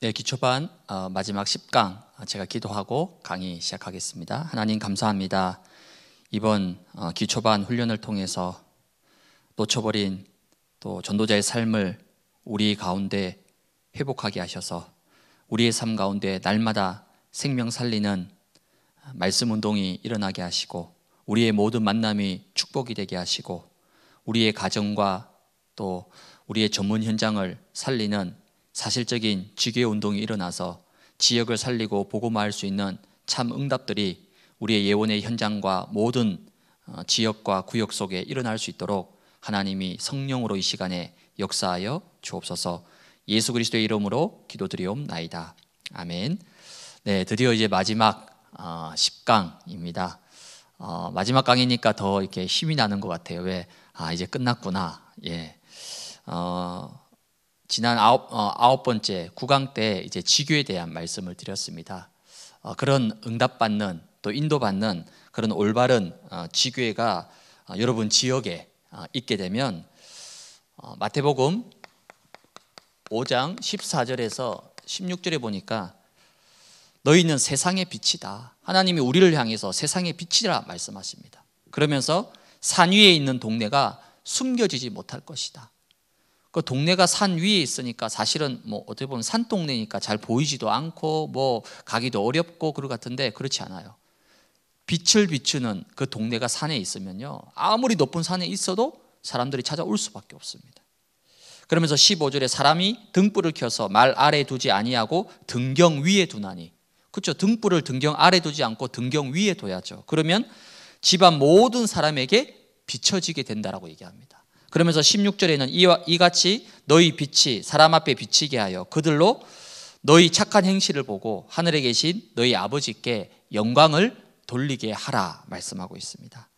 네, 기초반 어, 마지막 10강 어, 제가 기도하고 강의 시작하겠습니다. 하나님 감사합니다. 이번 어, 기초반 훈련을 통해서 놓쳐버린 또 전도자의 삶을 우리 가운데 회복하게 하셔서 우리의 삶 가운데 날마다 생명 살리는 말씀 운동이 일어나게 하시고 우리의 모든 만남이 축복이 되게 하시고 우리의 가정과 또 우리의 전문 현장을 살리는 사실적인 지의 운동이 일어나서 지역을 살리고 보고마할 수 있는 참 응답들이 우리의 예원의 현장과 모든 어, 지역과 구역 속에 일어날 수 있도록 하나님이 성령으로 이 시간에 역사하여 주옵소서 예수 그리스도의 이름으로 기도드리옵나이다. 아멘. 네, 드디어 이제 마지막 10강입니다. 어, 어, 마지막 강이니까 더 이렇게 힘이 나는 것 같아요. 왜, 아, 이제 끝났구나. 예. 어, 지난 아홉, 어, 아홉 번째 구강 때 이제 지교에 대한 말씀을 드렸습니다. 어, 그런 응답받는 또 인도받는 그런 올바른 어, 지교회가 어, 여러분 지역에 어, 있게 되면 어, 마태복음 5장 14절에서 16절에 보니까 너희는 세상의 빛이다. 하나님이 우리를 향해서 세상의 빛이라 말씀하십니다. 그러면서 산 위에 있는 동네가 숨겨지지 못할 것이다. 그 동네가 산 위에 있으니까 사실은 뭐 어떻게 보면 산 동네니까 잘 보이지도 않고 뭐 가기도 어렵고 그럴 같은데 그렇지 않아요. 빛을 비추는 그 동네가 산에 있으면요. 아무리 높은 산에 있어도 사람들이 찾아올 수밖에 없습니다. 그러면서 15절에 사람이 등불을 켜서 말 아래 두지 아니하고 등경 위에 두나니. 그렇죠. 등불을 등경 아래 두지 않고 등경 위에 둬야죠. 그러면 집안 모든 사람에게 비춰지게 된다라고 얘기합니다. 그러면서 16절에는 이와 이같이 너희 빛이 사람 앞에 비치게 하여 그들로 너희 착한 행실을 보고 하늘에 계신 너희 아버지께 영광을 돌리게 하라 말씀하고 있습니다.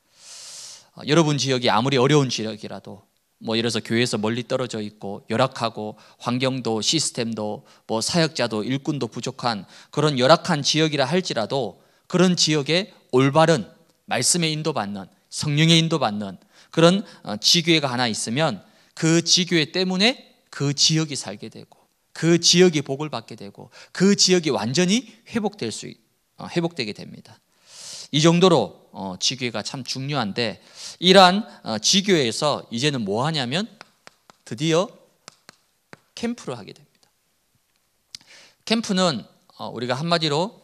어, 여러분 지역이 아무리 어려운 지역이라도 뭐 이래서 교회에서 멀리 떨어져 있고 열악하고 환경도 시스템도 뭐 사역자도 일꾼도 부족한 그런 열악한 지역이라 할지라도 그런 지역에 올바른 말씀에 인도받는 성령에 인도받는 그런 어, 지교회가 하나 있으면 그 지교회 때문에 그 지역이 살게 되고 그 지역이 복을 받게 되고 그 지역이 완전히 회복될 수 어, 회복되게 됩니다. 이 정도로 어, 지교회가 참 중요한데 이러한 지교회에서 이제는 뭐 하냐면 드디어 캠프를 하게 됩니다. 캠프는 우리가 한마디로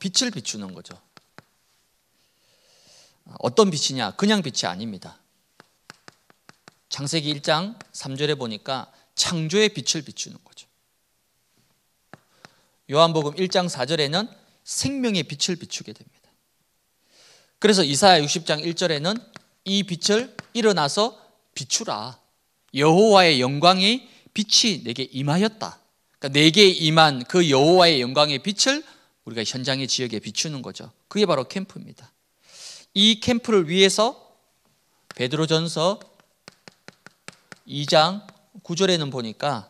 빛을 비추는 거죠. 어떤 빛이냐? 그냥 빛이 아닙니다. 창세기 1장 3절에 보니까 창조의 빛을 비추는 거죠. 요한복음 1장 4절에는 생명의 빛을 비추게 됩니다. 그래서 이사야 60장 1절에는 이 빛을 일어나서 비추라. 여호와의 영광이 빛이 내게 임하였다. 그러니까 내게 임한 그 여호와의 영광의 빛을 우리가 현장의 지역에 비추는 거죠. 그게 바로 캠프입니다. 이 캠프를 위해서 베드로전서 2장 9절에는 보니까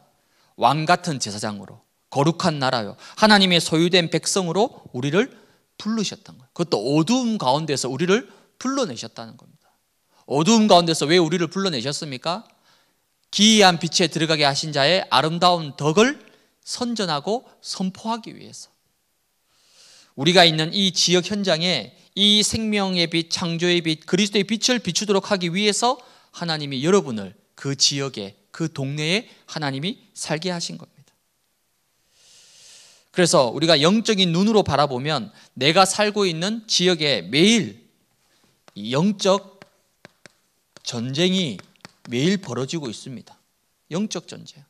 왕 같은 제사장으로 거룩한 나라요 하나님의 소유된 백성으로 우리를 부르셨던 거예요. 그것도 어두움 가운데서 우리를 불러내셨다는 겁니다. 어두움 가운데서 왜 우리를 불러내셨습니까? 기이한 빛에 들어가게 하신 자의 아름다운 덕을 선전하고 선포하기 위해서. 우리가 있는 이 지역 현장에 이 생명의 빛, 창조의 빛, 그리스도의 빛을 비추도록 하기 위해서 하나님이 여러분을 그 지역에 그 동네에 하나님이 살게 하신 겁니다. 그래서 우리가 영적인 눈으로 바라보면 내가 살고 있는 지역에 매일 영적 전쟁이 매일 벌어지고 있습니다. 영적 전쟁.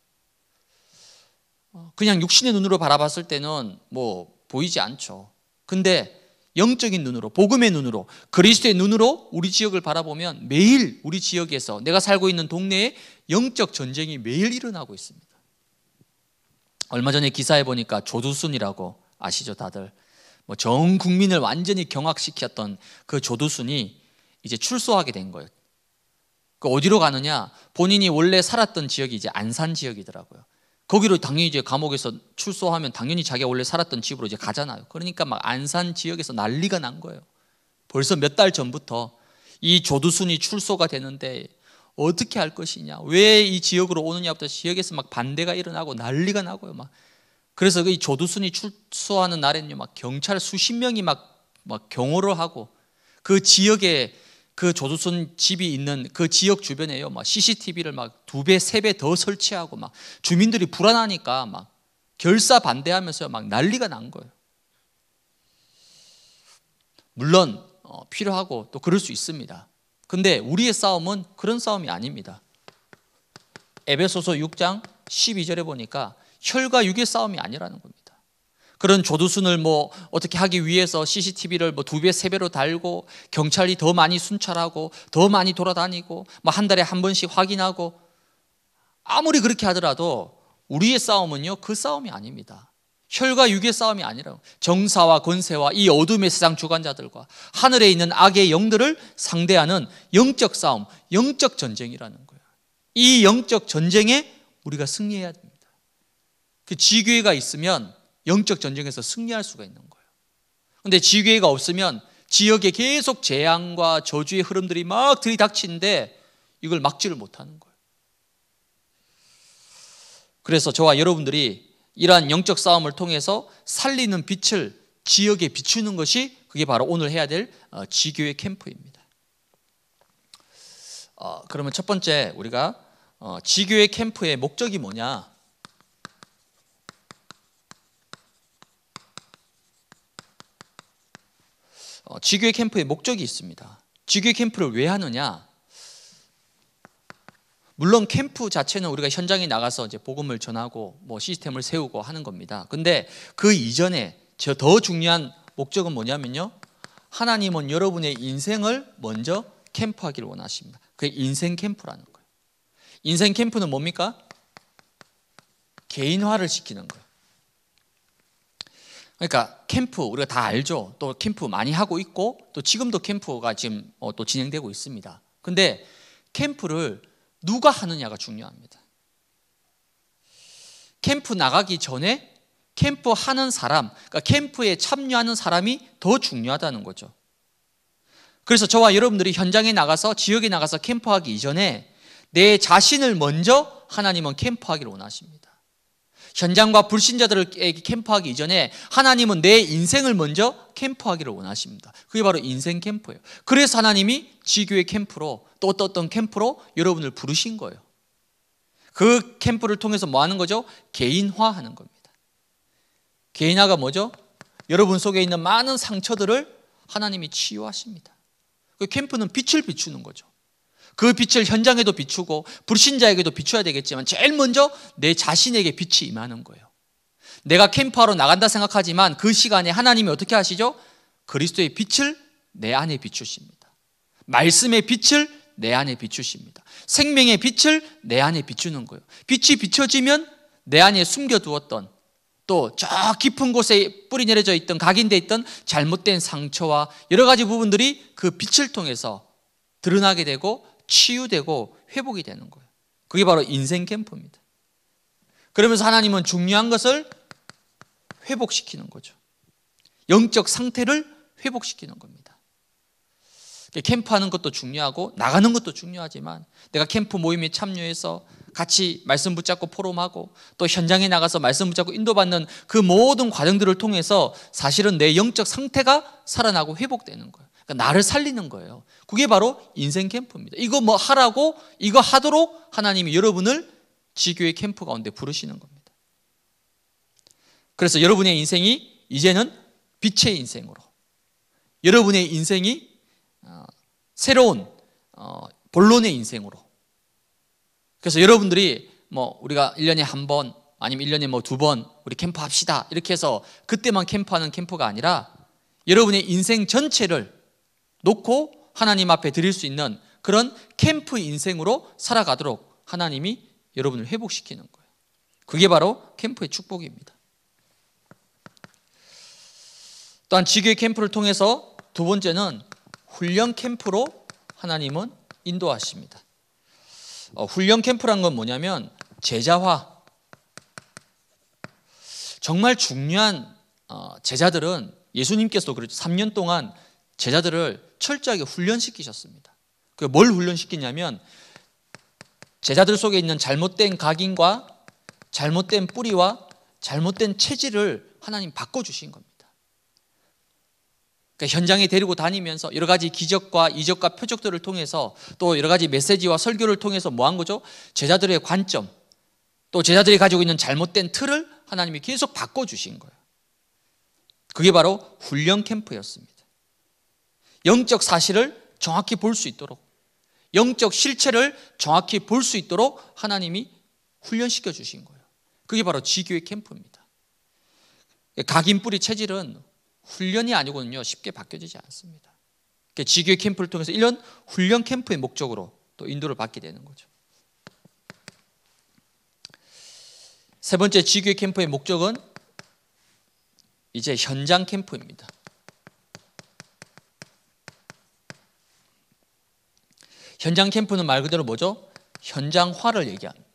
어, 그냥 육신의 눈으로 바라봤을 때는 뭐 보이지 않죠. 근데 영적인 눈으로, 복음의 눈으로, 그리스도의 눈으로 우리 지역을 바라보면 매일 우리 지역에서 내가 살고 있는 동네에 영적 전쟁이 매일 일어나고 있습니다. 얼마 전에 기사에 보니까 조두순이라고 아시죠, 다들? 뭐전 국민을 완전히 경악시켰던 그 조두순이 이제 출소하게 된 거예요. 그 어디로 가느냐? 본인이 원래 살았던 지역이 이제 안산 지역이더라고요. 거기로 당연히 이제 감옥에서 출소하면 당연히 자기가 원래 살았던 집으로 이제 가잖아요. 그러니까 막 안산 지역에서 난리가 난 거예요. 벌써 몇 달 전부터 이 조두순이 출소가 되는데 어떻게 할 것이냐? 왜 이 지역으로 오느냐부터 지역에서 막 반대가 일어나고 난리가 나고요. 막 그래서 그 이 조두순이 출소하는 날에는요, 막 경찰 수십 명이 막, 막 경호를 하고 그 지역에 그 조두순 집이 있는 그 지역 주변에요. 막 CCTV를 막 두 배, 세 배 더 설치하고 막 주민들이 불안하니까 막 결사 반대하면서 막 난리가 난 거예요. 물론 어, 필요하고 또 그럴 수 있습니다. 근데 우리의 싸움은 그런 싸움이 아닙니다. 에베소서 6장 12절에 보니까 혈과 육의 싸움이 아니라는 겁니다. 그런 조두순을 뭐 어떻게 하기 위해서 CCTV를 뭐 두 배, 세 배로 달고 경찰이 더 많이 순찰하고 더 많이 돌아다니고 뭐 한 달에 한 번씩 확인하고 아무리 그렇게 하더라도 우리의 싸움은요 그 싸움이 아닙니다. 혈과 육의 싸움이 아니라 정사와 권세와 이 어둠의 세상 주관자들과 하늘에 있는 악의 영들을 상대하는 영적 싸움, 영적 전쟁이라는 거예요. 이 영적 전쟁에 우리가 승리해야 됩니다. 그 지교회가 있으면 영적 전쟁에서 승리할 수가 있는 거예요. 근데 지교회가 없으면 지역에 계속 재앙과 저주의 흐름들이 막 들이닥치는데 이걸 막지를 못하는 거예요. 그래서 저와 여러분들이 이러한 영적 싸움을 통해서 살리는 빛을 지역에 비추는 것이 그게 바로 오늘 해야 될 어, 지교회 캠프입니다. 어, 그러면 첫 번째 우리가 어, 지교회 캠프의 목적이 뭐냐? 어, 지교회 캠프의 목적이 있습니다. 지교회 캠프를 왜 하느냐? 물론 캠프 자체는 우리가 현장에 나가서 이제 복음을 전하고 뭐 시스템을 세우고 하는 겁니다. 근데 그 이전에 저 더 중요한 목적은 뭐냐면요. 하나님은 여러분의 인생을 먼저 캠프하기를 원하십니다. 그게 인생 캠프라는 거예요. 인생 캠프는 뭡니까? 개인화를 시키는 거예요. 그러니까 캠프 우리가 다 알죠. 또 캠프 많이 하고 있고 또 지금도 캠프가 지금 어, 또 진행되고 있습니다. 근데 캠프를 누가 하느냐가 중요합니다. 캠프 나가기 전에 캠프 하는 사람, 그러니까 캠프에 참여하는 사람이 더 중요하다는 거죠. 그래서 저와 여러분들이 현장에 나가서 지역에 나가서 캠프하기 이전에 내 자신을 먼저 하나님은 캠프하기를 원하십니다. 현장과 불신자들을 캠프하기 이전에 하나님은 내 인생을 먼저 캠프하기를 원하십니다. 그게 바로 인생 캠프예요. 그래서 하나님이 지교의 캠프로 또 어떤 캠프로 여러분을 부르신 거예요. 그 캠프를 통해서 뭐 하는 거죠? 개인화하는 겁니다. 개인화가 뭐죠? 여러분 속에 있는 많은 상처들을 하나님이 치유하십니다. 그 캠프는 빛을 비추는 거죠. 그 빛을 현장에도 비추고 불신자에게도 비춰야 되겠지만 제일 먼저 내 자신에게 빛이 임하는 거예요. 내가 캠프하러 나간다 생각하지만 그 시간에 하나님이 어떻게 하시죠? 그리스도의 빛을 내 안에 비추십니다. 말씀의 빛을 내 안에 비추십니다. 생명의 빛을 내 안에 비추는 거예요. 빛이 비춰지면 내 안에 숨겨두었던 또 저 깊은 곳에 뿌리 내려져 있던 각인돼 있던 잘못된 상처와 여러 가지 부분들이 그 빛을 통해서 드러나게 되고 치유되고 회복이 되는 거예요. 그게 바로 인생 캠프입니다. 그러면서 하나님은 중요한 것을 회복시키는 거죠. 영적 상태를 회복시키는 겁니다. 캠프하는 것도 중요하고 나가는 것도 중요하지만 내가 캠프 모임에 참여해서 같이 말씀 붙잡고 포럼하고 또 현장에 나가서 말씀 붙잡고 인도받는 그 모든 과정들을 통해서 사실은 내 영적 상태가 살아나고 회복되는 거예요. 그러니까 나를 살리는 거예요. 그게 바로 인생 캠프입니다. 이거 뭐 하라고 이거 하도록 하나님이 여러분을 지교의 캠프 가운데 부르시는 겁니다. 그래서 여러분의 인생이 이제는 빛의 인생으로 여러분의 인생이 어, 새로운 어, 본론의 인생으로 그래서 여러분들이 뭐 우리가 1년에 한 번 아니면 1년에 뭐 두 번 우리 캠프 합시다 이렇게 해서 그때만 캠프하는 캠프가 아니라 여러분의 인생 전체를 놓고 하나님 앞에 드릴 수 있는 그런 캠프 인생으로 살아가도록 하나님이 여러분을 회복시키는 거예요. 그게 바로 캠프의 축복입니다. 또한 지교의 캠프를 통해서 두 번째는 훈련 캠프로 하나님은 인도하십니다. 어, 훈련 캠프란 건 뭐냐면 제자화. 정말 중요한 어, 제자들은 예수님께서 그렇죠. 3년 동안 제자들을 철저하게 훈련시키셨습니다. 뭘 훈련시키냐면 제자들 속에 있는 잘못된 각인과 잘못된 뿌리와 잘못된 체질을 하나님 바꿔주신 겁니다. 그러니까 현장에 데리고 다니면서 여러 가지 기적과 이적과 표적들을 통해서 또 여러 가지 메시지와 설교를 통해서 뭐 한 거죠? 제자들의 관점, 또 제자들이 가지고 있는 잘못된 틀을 하나님이 계속 바꿔주신 거예요. 그게 바로 훈련 캠프였습니다. 영적 사실을 정확히 볼 수 있도록 영적 실체를 정확히 볼 수 있도록 하나님이 훈련시켜 주신 거예요. 그게 바로 지교의 캠프입니다. 각인 뿌리 체질은 훈련이 아니거든요. 쉽게 바뀌어지지 않습니다. 그러니까 지교의 캠프를 통해서 1년 훈련 캠프의 목적으로 또 인도를 받게 되는 거죠. 세 번째 지교의 캠프의 목적은 이제 현장 캠프입니다. 현장 캠프는 말 그대로 뭐죠? 현장화를 얘기합니다.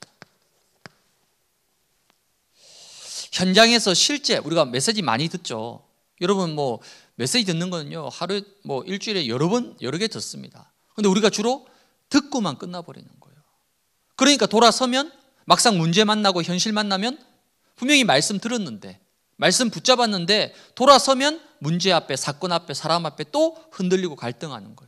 현장에서 실제 우리가 메시지 많이 듣죠. 여러분 뭐 메시지 듣는 거는요. 하루 뭐 일주일에 여러 번 여러 개 듣습니다. 근데 우리가 주로 듣고만 끝나버리는 거예요. 그러니까 돌아서면 막상 문제 만나고 현실 만나면 분명히 말씀 들었는데 말씀 붙잡았는데 돌아서면 문제 앞에 사건 앞에 사람 앞에 또 흔들리고 갈등하는 거예요.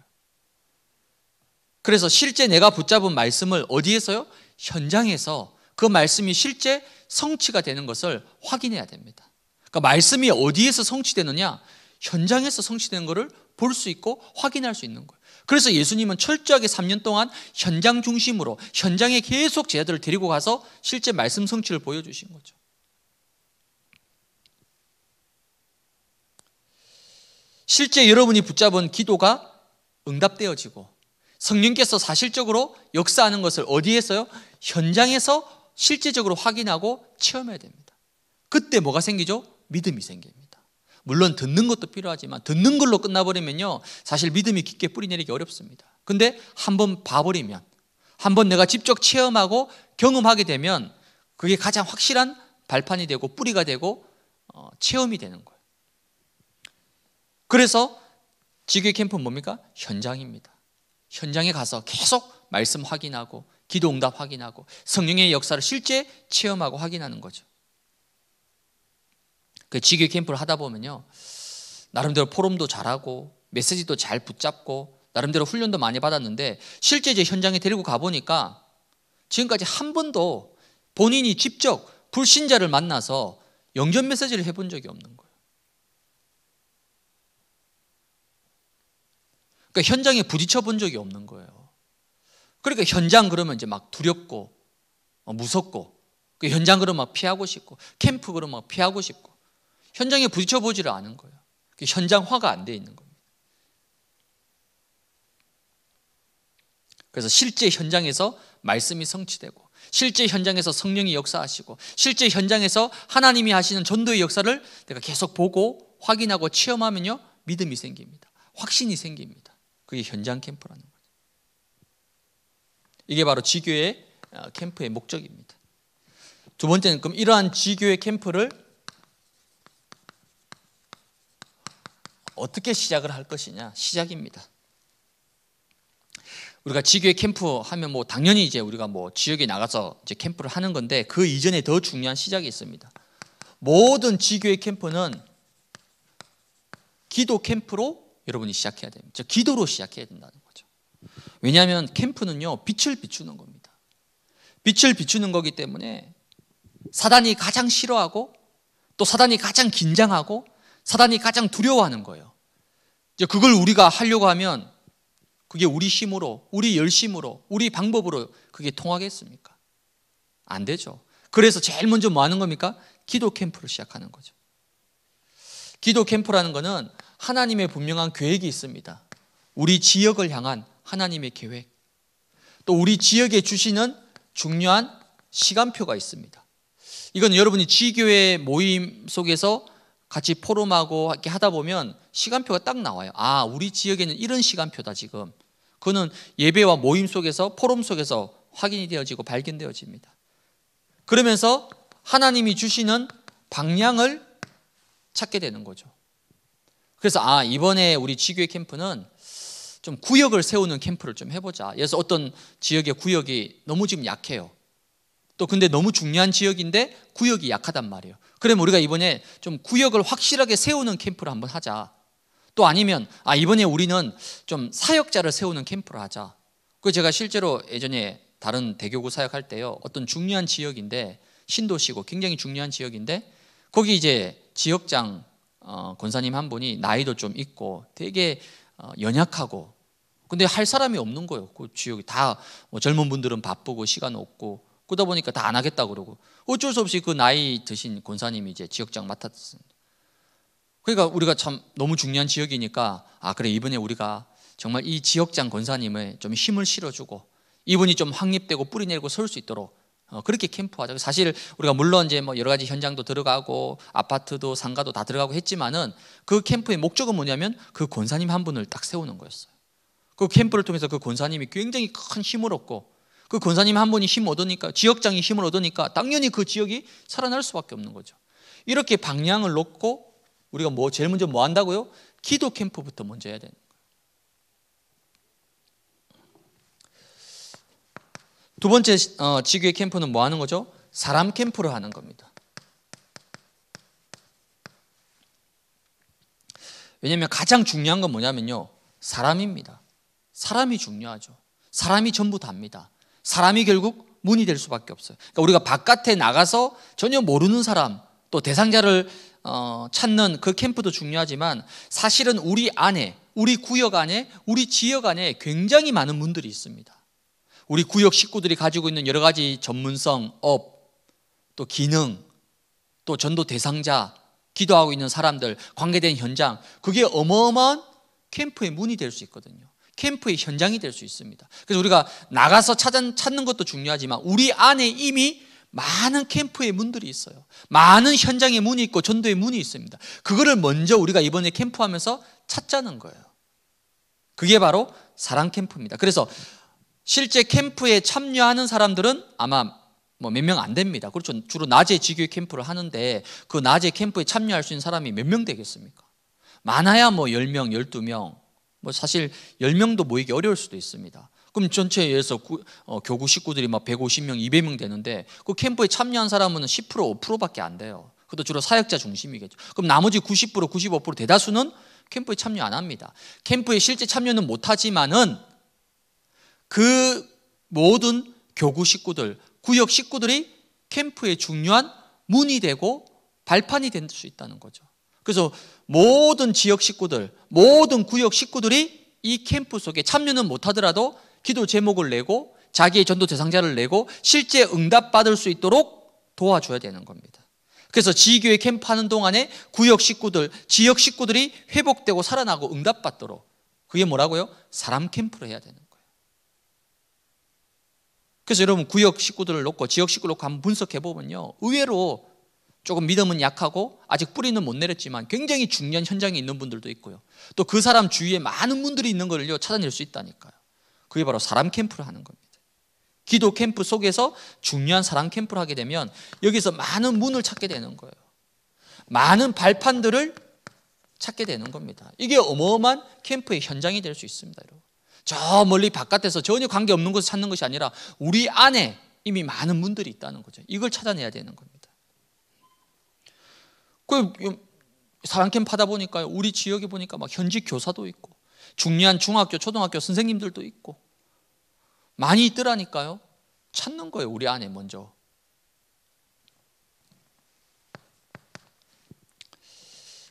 그래서 실제 내가 붙잡은 말씀을 어디에서요? 현장에서 그 말씀이 실제 성취가 되는 것을 확인해야 됩니다. 그러니까 말씀이 어디에서 성취되느냐? 현장에서 성취되는 것을 볼 수 있고 확인할 수 있는 거예요. 그래서 예수님은 철저하게 3년 동안 현장 중심으로 현장에 계속 제자들을 데리고 가서 실제 말씀 성취를 보여주신 거죠. 실제 여러분이 붙잡은 기도가 응답되어지고 성령께서 사실적으로 역사하는 것을 어디에서요? 현장에서 실제적으로 확인하고 체험해야 됩니다. 그때 뭐가 생기죠? 믿음이 생깁니다. 물론 듣는 것도 필요하지만 듣는 걸로 끝나버리면요. 사실 믿음이 깊게 뿌리내리기 어렵습니다. 근데 한번 봐버리면, 한번 내가 직접 체험하고 경험하게 되면 그게 가장 확실한 발판이 되고 뿌리가 되고 어, 체험이 되는 거예요. 그래서 지교 캠프는 뭡니까? 현장입니다. 현장에 가서 계속 말씀 확인하고 기도 응답 확인하고 성령의 역사를 실제 체험하고 확인하는 거죠. 그 지교 캠프를 하다 보면요. 나름대로 포럼도 잘하고 메시지도 잘 붙잡고 나름대로 훈련도 많이 받았는데 실제 제 현장에 데리고 가 보니까 지금까지 한 번도 본인이 직접 불신자를 만나서 영전 메시지를 해본 적이 없는 거예요. 그 현장에 부딪혀 본 적이 없는 거예요. 그러니까 현장 그러면 이제 막 두렵고 어, 무섭고 그 현장 그러면 막 피하고 싶고 캠프 그러면 막 피하고 싶고 현장에 부딪혀 보지를 않은 거예요. 그 현장화가 안 돼 있는 겁니다. 그래서 실제 현장에서 말씀이 성취되고 실제 현장에서 성령이 역사하시고 실제 현장에서 하나님이 하시는 전도의 역사를 내가 계속 보고 확인하고 체험하면요 믿음이 생깁니다. 확신이 생깁니다. 그게 현장 캠프라는 거죠. 이게 바로 지교의 어, 캠프의 목적입니다. 두 번째는 그럼 이러한 지교의 캠프를 어떻게 시작을 할 것이냐 시작입니다. 우리가 지교의 캠프 하면 뭐 당연히 이제 우리가 뭐 지역에 나가서 이제 캠프를 하는 건데 그 이전에 더 중요한 시작이 있습니다. 모든 지교의 캠프는 기도 캠프로 여러분이 시작해야 됩니다. 기도로 시작해야 된다는 거죠. 왜냐하면 캠프는요, 빛을 비추는 겁니다. 빛을 비추는 거기 때문에 사단이 가장 싫어하고 또 사단이 가장 긴장하고 사단이 가장 두려워하는 거예요. 이제 그걸 우리가 하려고 하면 그게 우리 힘으로, 우리 열심으로, 우리 방법으로 그게 통하겠습니까? 안 되죠. 그래서 제일 먼저 뭐 하는 겁니까? 기도 캠프를 시작하는 거죠. 기도 캠프라는 거는 하나님의 분명한 계획이 있습니다. 우리 지역을 향한 하나님의 계획. 또 우리 지역에 주시는 중요한 시간표가 있습니다. 이건 여러분이 지교회 모임 속에서 같이 포럼하고 이렇게 하다 보면 시간표가 딱 나와요. 아, 우리 지역에는 이런 시간표다 지금. 그거는 예배와 모임 속에서 포럼 속에서 확인이 되어지고 발견되어집니다. 그러면서 하나님이 주시는 방향을 찾게 되는 거죠. 그래서 아 이번에 우리 지교회 캠프는 좀 구역을 세우는 캠프를 좀 해보자. 그래서 어떤 지역의 구역이 너무 지금 약해요. 또 근데 너무 중요한 지역인데 구역이 약하단 말이에요. 그럼 우리가 이번에 좀 구역을 확실하게 세우는 캠프를 한번 하자. 또 아니면 아 이번에 우리는 좀 사역자를 세우는 캠프를 하자. 그 제가 실제로 예전에 다른 대교구 사역할 때요 어떤 중요한 지역인데 신도시고 굉장히 중요한 지역인데 거기 이제 지역장 어, 권사님 한 분이 나이도 좀 있고 되게 어, 연약하고 근데 할 사람이 없는 거예요. 그 지역이 다뭐 젊은 분들은 바쁘고 시간 없고 그러다 보니까 다 안 하겠다 그러고 어쩔 수 없이 그 나이 드신 권사님이 이제 지역장 맡았습니다. 그러니까 우리가 참 너무 중요한 지역이니까 아 그래 이번에 우리가 정말 이 지역장 권사님을 좀 힘을 실어주고 이분이 좀 확립되고 뿌리 내리고 설 수 있도록 어, 그렇게 캠프하자. 사실 우리가 물론 이제 뭐 여러 가지 현장도 들어가고 아파트도 상가도 다 들어가고 했지만은 그 캠프의 목적은 뭐냐면 그 권사님 한 분을 딱 세우는 거였어요. 그 캠프를 통해서 그 권사님이 굉장히 큰 힘을 얻고 그 권사님 한 분이 힘 얻으니까 지역장이 힘을 얻으니까 당연히 그 지역이 살아날 수밖에 없는 거죠. 이렇게 방향을 놓고 우리가 뭐 제일 먼저 뭐 한다고요? 기도 캠프부터 먼저 해야 됩니다. 두 번째 어, 지구의 캠프는 뭐 하는 거죠? 사람 캠프를 하는 겁니다. 왜냐하면 가장 중요한 건 뭐냐면요. 사람입니다. 사람이 중요하죠. 사람이 전부 답니다. 사람이 결국 문이 될 수밖에 없어요. 그러니까 우리가 바깥에 나가서 전혀 모르는 사람, 또 대상자를 어, 찾는 그 캠프도 중요하지만 사실은 우리 안에, 우리 구역 안에, 우리 지역 안에 굉장히 많은 문들이 있습니다. 우리 구역 식구들이 가지고 있는 여러 가지 전문성, 업, 또 기능, 또 전도 대상자, 기도하고 있는 사람들, 관계된 현장, 그게 어마어마한 캠프의 문이 될 수 있거든요. 캠프의 현장이 될 수 있습니다. 그래서 우리가 나가서 찾는 것도 중요하지만 우리 안에 이미 많은 캠프의 문들이 있어요. 많은 현장의 문이 있고 전도의 문이 있습니다. 그거를 먼저 우리가 이번에 캠프하면서 찾자는 거예요. 그게 바로 사랑 캠프입니다. 그래서 실제 캠프에 참여하는 사람들은 아마 뭐몇명 안 됩니다. 그렇죠. 주로 낮에 지교 캠프를 하는데 그 낮에 캠프에 참여할 수 있는 사람이 몇 명 되겠습니까? 많아야 뭐 10명, 12명. 뭐 사실 10명도 모이기 어려울 수도 있습니다. 그럼 전체에서 구, 어, 교구 식구들이 막 150명, 200명 되는데 그 캠프에 참여한 사람은 10% 5%밖에 안 돼요. 그것도 주로 사역자 중심이겠죠. 그럼 나머지 90% 95% 대다수는 캠프에 참여 안 합니다. 캠프에 실제 참여는 못 하지만은 그 모든 교구 식구들, 구역 식구들이 캠프의 중요한 문이 되고 발판이 될 수 있다는 거죠. 그래서 모든 지역 식구들, 모든 구역 식구들이 이 캠프 속에 참여는 못하더라도 기도 제목을 내고 자기의 전도 대상자를 내고 실제 응답받을 수 있도록 도와줘야 되는 겁니다. 그래서 지교회 캠프 하는 동안에 구역 식구들, 지역 식구들이 회복되고 살아나고 응답받도록 그게 뭐라고요? 사람 캠프를 해야 되는 그래서 여러분 구역 식구들을 놓고 지역 식구 를 놓고 한번 분석해 보면요. 의외로 조금 믿음은 약하고 아직 뿌리는 못 내렸지만 굉장히 중요한 현장에 있는 분들도 있고요. 또 그 사람 주위에 많은 분들이 있는 걸 찾아낼 수 있다니까요. 그게 바로 사람 캠프를 하는 겁니다. 기도 캠프 속에서 중요한 사람 캠프를 하게 되면 여기서 많은 문을 찾게 되는 거예요. 많은 발판들을 찾게 되는 겁니다. 이게 어마어마한 캠프의 현장이 될 수 있습니다, 여러분. 저 멀리 바깥에서 전혀 관계없는 곳을 찾는 것이 아니라 우리 안에 이미 많은 문들이 있다는 거죠. 이걸 찾아내야 되는 겁니다. 그 사랑캠프 하다 보니까 우리 지역에 보니까 막 현직 교사도 있고 중요한 중학교, 초등학교 선생님들도 있고 많이 있더라니까요. 찾는 거예요. 우리 안에 먼저.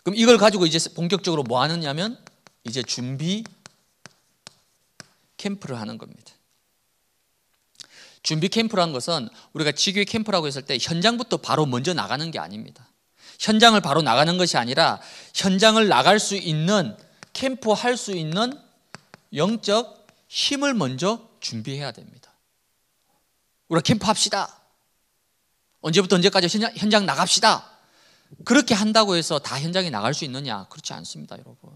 그럼 이걸 가지고 이제 본격적으로 뭐 하느냐면 이제 준비 캠프를 하는 겁니다. 준비 캠프라는 것은 우리가 지교회 캠프라고 했을 때 현장부터 바로 먼저 나가는 게 아닙니다. 현장을 바로 나가는 것이 아니라 현장을 나갈 수 있는 캠프 할 수 있는 영적 힘을 먼저 준비해야 됩니다. 우리 캠프 합시다. 언제부터 언제까지 현장, 현장 나갑시다. 그렇게 한다고 해서 다 현장에 나갈 수 있느냐? 그렇지 않습니다, 여러분.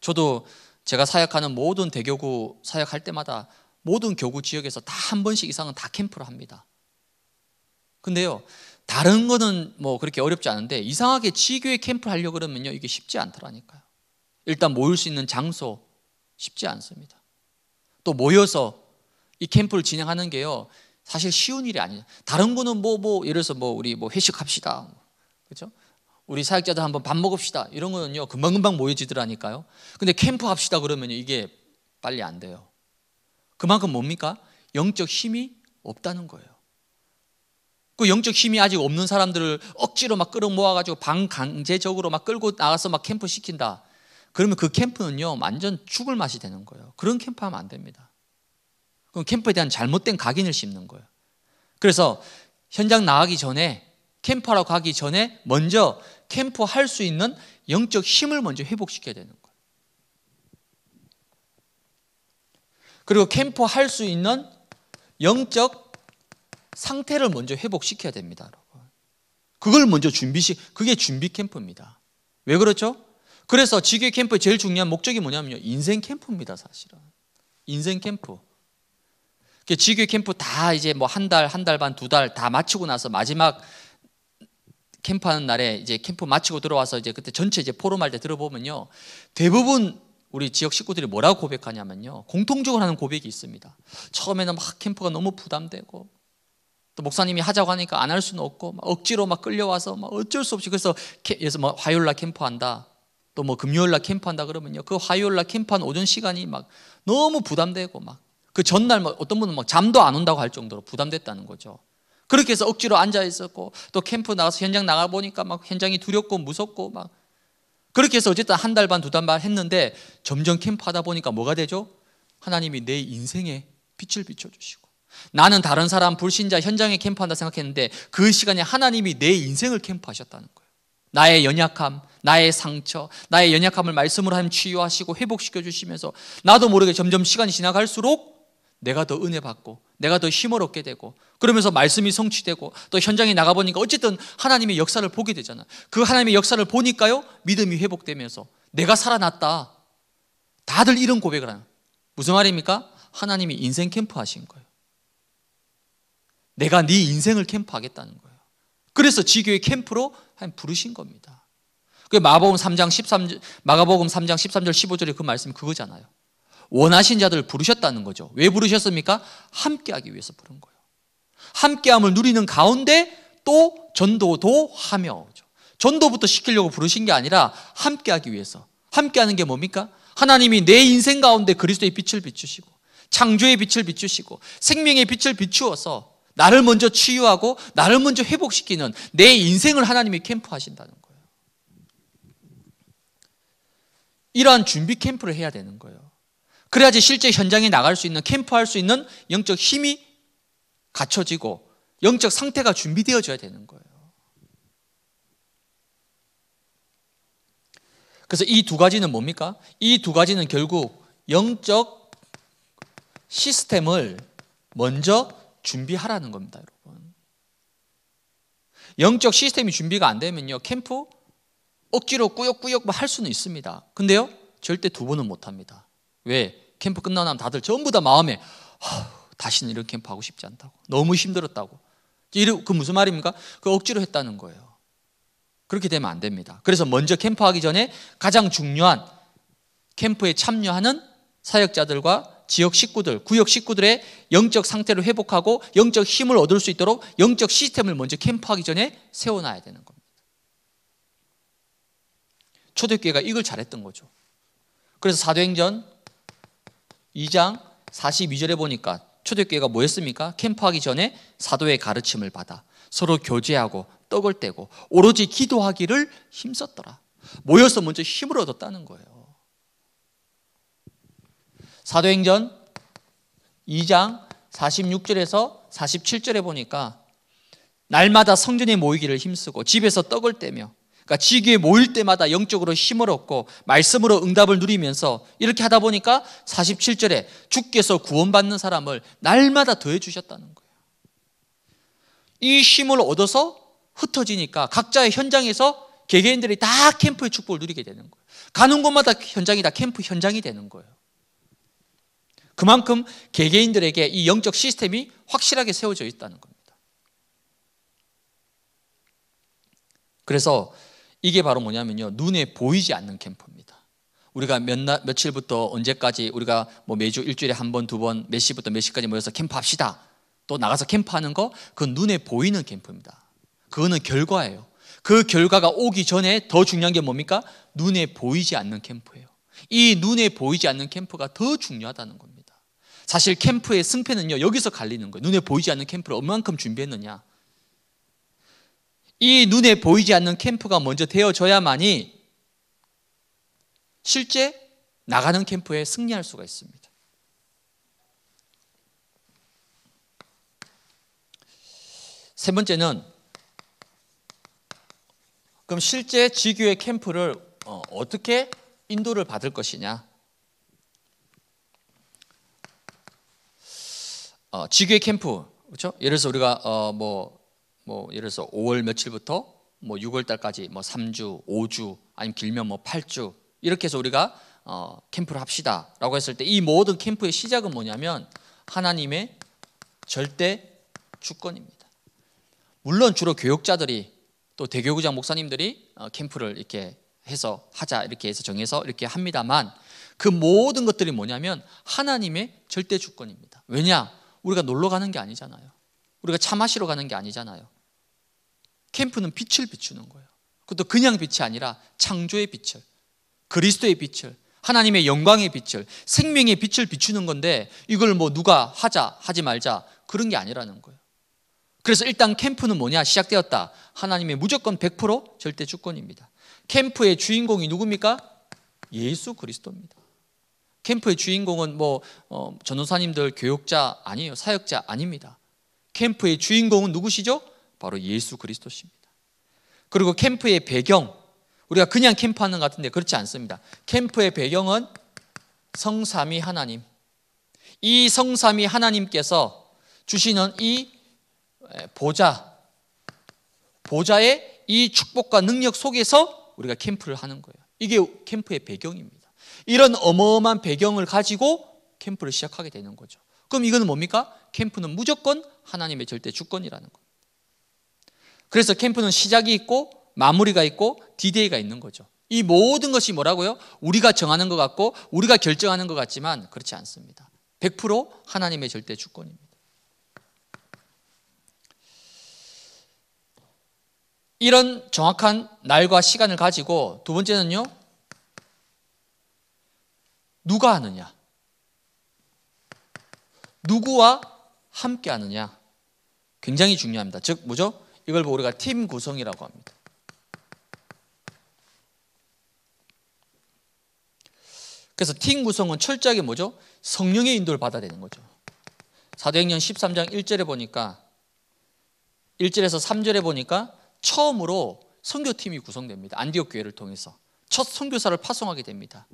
저도 제가 사역하는 모든 대교구 사역할 때마다 모든 교구 지역에서 다 한 번씩 이상은 다 캠프를 합니다. 근데요, 다른 거는 뭐 그렇게 어렵지 않은데 이상하게 지교회 캠프 하려 고 그러면요, 이게 쉽지 않더라니까요. 일단 모일 수 있는 장소 쉽지 않습니다. 또 모여서 이 캠프를 진행하는 게요, 사실 쉬운 일이 아니에요. 다른 거는 뭐, 뭐, 예를 들어서 뭐, 우리 뭐 회식합시다. 그죠? 렇 우리 사역자들 한번 밥 먹읍시다. 이런 거는요, 금방금방 모여지더라니까요. 근데 캠프 합시다 그러면 이게 빨리 안 돼요. 그만큼 뭡니까? 영적 힘이 없다는 거예요. 그 영적 힘이 아직 없는 사람들을 억지로 막 끌어 모아가지고 방강제적으로막 끌고 나가서 막 캠프 시킨다. 그러면 그 캠프는요, 완전 죽을 맛이 되는 거예요. 그런 캠프 하면 안 됩니다. 그럼 캠프에 대한 잘못된 각인을 심는 거예요. 그래서 현장 나가기 전에 캠프라고 가기 전에 먼저 캠프할 수 있는 영적 힘을 먼저 회복시켜야 되는 거예요. 그리고 캠프할 수 있는 영적 상태를 먼저 회복시켜야 됩니다. 그걸 먼저 준비시 그게 준비 캠프입니다. 왜 그렇죠? 그래서 지교 캠프의 제일 중요한 목적이 뭐냐면요. 인생 캠프입니다, 사실은. 인생 캠프. 지교 캠프 다 이제 뭐 한 달, 한 달 반, 두 달 다 마치고 나서 마지막 캠프하는 날에 이제 캠프 마치고 들어와서 이제 그때 전체 이제 포럼할 때 들어보면요. 대부분 우리 지역 식구들이 뭐라고 고백하냐면요. 공통적으로 하는 고백이 있습니다. 처음에는 막 캠프가 너무 부담되고 또 목사님이 하자고 하니까 안 할 수는 없고 막 억지로 막 끌려와서 막 어쩔 수 없이 그래서 그래서 뭐 화요일 날 캠프한다. 또 뭐 금요일 날 캠프한다 그러면요. 그 화요일 날 캠프한 오전 시간이 막 너무 부담되고 막 그 전날 막 뭐 어떤 분은 막 잠도 안 온다고 할 정도로 부담됐다는 거죠. 그렇게 해서 억지로 앉아 있었고 또 캠프 나가서 현장 나가 보니까 막 현장이 두렵고 무섭고 막 그렇게 해서 어쨌든 한 달 반 두 달 반 했는데 점점 캠프 하다 보니까 뭐가 되죠? 하나님이 내 인생에 빛을 비춰 주시고 나는 다른 사람 불신자 현장에 캠프한다 생각했는데 그 시간에 하나님이 내 인생을 캠프하셨다는 거예요. 나의 연약함, 나의 상처, 나의 연약함을 말씀으로 하나님 치유하시고 회복시켜 주시면서 나도 모르게 점점 시간이 지나갈수록 내가 더 은혜 받고 내가 더 힘을 얻게 되고 그러면서 말씀이 성취되고 또 현장에 나가보니까 어쨌든 하나님의 역사를 보게 되잖아. 그 하나님의 역사를 보니까요, 믿음이 회복되면서 내가 살아났다. 다들 이런 고백을 하는. 무슨 말입니까? 하나님이 인생 캠프 하신 거예요. 내가 네 인생을 캠프 하겠다는 거예요. 그래서 지교의 캠프로 한 부르신 겁니다. 그 마복음 3장 13 마가복음 3장 13절 15절에 그 말씀 이 그거잖아요. 원하신 자들 부르셨다는 거죠. 왜 부르셨습니까? 함께 하기 위해서 부른 거예요. 함께함을 누리는 가운데 또 전도도 하며 전도부터 시키려고 부르신 게 아니라 함께하기 위해서 함께하는 게 뭡니까? 하나님이 내 인생 가운데 그리스도의 빛을 비추시고 창조의 빛을 비추시고 생명의 빛을 비추어서 나를 먼저 치유하고 나를 먼저 회복시키는 내 인생을 하나님이 캠프하신다는 거예요. 이러한 준비 캠프를 해야 되는 거예요. 그래야지 실제 현장에 나갈 수 있는 캠프할 수 있는 영적 힘이 갖춰지고 영적 상태가 준비되어져야 되는 거예요. 그래서 이 두 가지는 뭡니까? 이 두 가지는 결국 영적 시스템을 먼저 준비하라는 겁니다, 여러분. 영적 시스템이 준비가 안 되면요, 캠프 억지로 꾸역꾸역 뭐 할 수는 있습니다. 근데요, 절대 두 번은 못 합니다. 왜? 캠프 끝나고 나면 다들 전부 다 마음에 하, 다시는 이런 캠프 하고 싶지 않다고. 너무 힘들었다고. 그 무슨 말입니까? 그 억지로 했다는 거예요. 그렇게 되면 안 됩니다. 그래서 먼저 캠프하기 전에 가장 중요한 캠프에 참여하는 사역자들과 지역 식구들, 구역 식구들의 영적 상태를 회복하고 영적 힘을 얻을 수 있도록 영적 시스템을 먼저 캠프하기 전에 세워놔야 되는 겁니다. 초대교회가 이걸 잘했던 거죠. 그래서 사도행전 2장 42절에 보니까 초대교회가 뭐였습니까 캠프하기 전에 사도의 가르침을 받아 서로 교제하고 떡을 떼고 오로지 기도하기를 힘썼더라. 모여서 먼저 힘을 얻었다는 거예요. 사도행전 2장 46절에서 47절에 보니까 날마다 성전에 모이기를 힘쓰고 집에서 떡을 떼며 그러니까 지교에 모일 때마다 영적으로 힘을 얻고 말씀으로 응답을 누리면서 이렇게 하다 보니까 47절에 주께서 구원받는 사람을 날마다 더해 주셨다는 거예요. 이 힘을 얻어서 흩어지니까 각자의 현장에서 개개인들이 다 캠프의 축복을 누리게 되는 거예요. 가는 곳마다 현장이 다 캠프 현장이 되는 거예요. 그만큼 개개인들에게 이 영적 시스템이 확실하게 세워져 있다는 겁니다. 그래서 이게 바로 뭐냐면요. 눈에 보이지 않는 캠프입니다. 우리가 몇 날, 며칠부터 언제까지 우리가 뭐 매주 일주일에 한 번, 두 번, 몇 시부터 몇 시까지 모여서 캠프합시다. 또 나가서 캠프하는 거, 그 눈에 보이는 캠프입니다. 그거는 결과예요. 그 결과가 오기 전에 더 중요한 게 뭡니까? 눈에 보이지 않는 캠프예요. 이 눈에 보이지 않는 캠프가 더 중요하다는 겁니다. 사실 캠프의 승패는요, 여기서 갈리는 거예요. 눈에 보이지 않는 캠프를 얼만큼 준비했느냐. 이 눈에 보이지 않는 캠프가 먼저 되어져야만이 실제 나가는 캠프에 승리할 수가 있습니다. 세 번째는 그럼 실제 지교의 캠프를 어, 어떻게 인도를 받을 것이냐? 어, 지교의 캠프 그렇죠? 예를 들어서 우리가 어, 뭐뭐 예를 들어서 5월 며칠부터 뭐 6월 달까지 뭐 3주, 5주 아니면 길면 뭐 8주 이렇게 해서 우리가 어, 캠프를 합시다라고 했을 때 이 모든 캠프의 시작은 뭐냐면 하나님의 절대 주권입니다. 물론 주로 교육자들이 또 대교구장 목사님들이 어, 캠프를 이렇게 해서 하자 이렇게 해서 정해서 이렇게 합니다만 그 모든 것들이 뭐냐면 하나님의 절대 주권입니다. 왜냐? 우리가 놀러 가는 게 아니잖아요. 우리가 차 마시러 가는 게 아니잖아요. 캠프는 빛을 비추는 거예요. 그것도 그냥 빛이 아니라 창조의 빛을, 그리스도의 빛을, 하나님의 영광의 빛을, 생명의 빛을 비추는 건데 이걸 뭐 누가 하자, 하지 말자 그런 게 아니라는 거예요. 그래서 일단 캠프는 뭐냐? 시작되었다. 하나님의 무조건 100% 절대 주권입니다. 캠프의 주인공이 누굽니까? 예수 그리스도입니다. 캠프의 주인공은 뭐 어, 전도사님들 교육자 아니에요. 사역자 아닙니다. 캠프의 주인공은 누구시죠? 바로 예수 그리스도십니다. 그리고 캠프의 배경, 우리가 그냥 캠프하는 같은데 그렇지 않습니다. 캠프의 배경은 성삼위 하나님. 이 성삼위 하나님께서 주시는 이 보좌, 보좌의 이 축복과 능력 속에서 우리가 캠프를 하는 거예요. 이게 캠프의 배경입니다. 이런 어마어마한 배경을 가지고 캠프를 시작하게 되는 거죠. 그럼 이거 뭡니까? 캠프는 무조건 하나님의 절대 주권이라는 거예요. 그래서 캠프는 시작이 있고 마무리가 있고 디데이가 있는 거죠. 이 모든 것이 뭐라고요? 우리가 정하는 것 같고 우리가 결정하는 것 같지만 그렇지 않습니다. 100% 하나님의 절대 주권입니다. 이런 정확한 날과 시간을 가지고 두 번째는요. 누가 하느냐? 누구와 함께 하느냐? 굉장히 중요합니다. 즉 뭐죠? 이걸 뭐 우리가 팀 구성이라고 합니다. 그래서 팀 구성은 철저하게 뭐죠? 성령의 인도를 받아야 되는 거죠. 사도행전 13장 1절에 보니까 1절에서 3절에 보니까 처음으로 선교팀이 구성됩니다. 안디옥 교회를 통해서 첫 선교사를 파송하게 됩니다.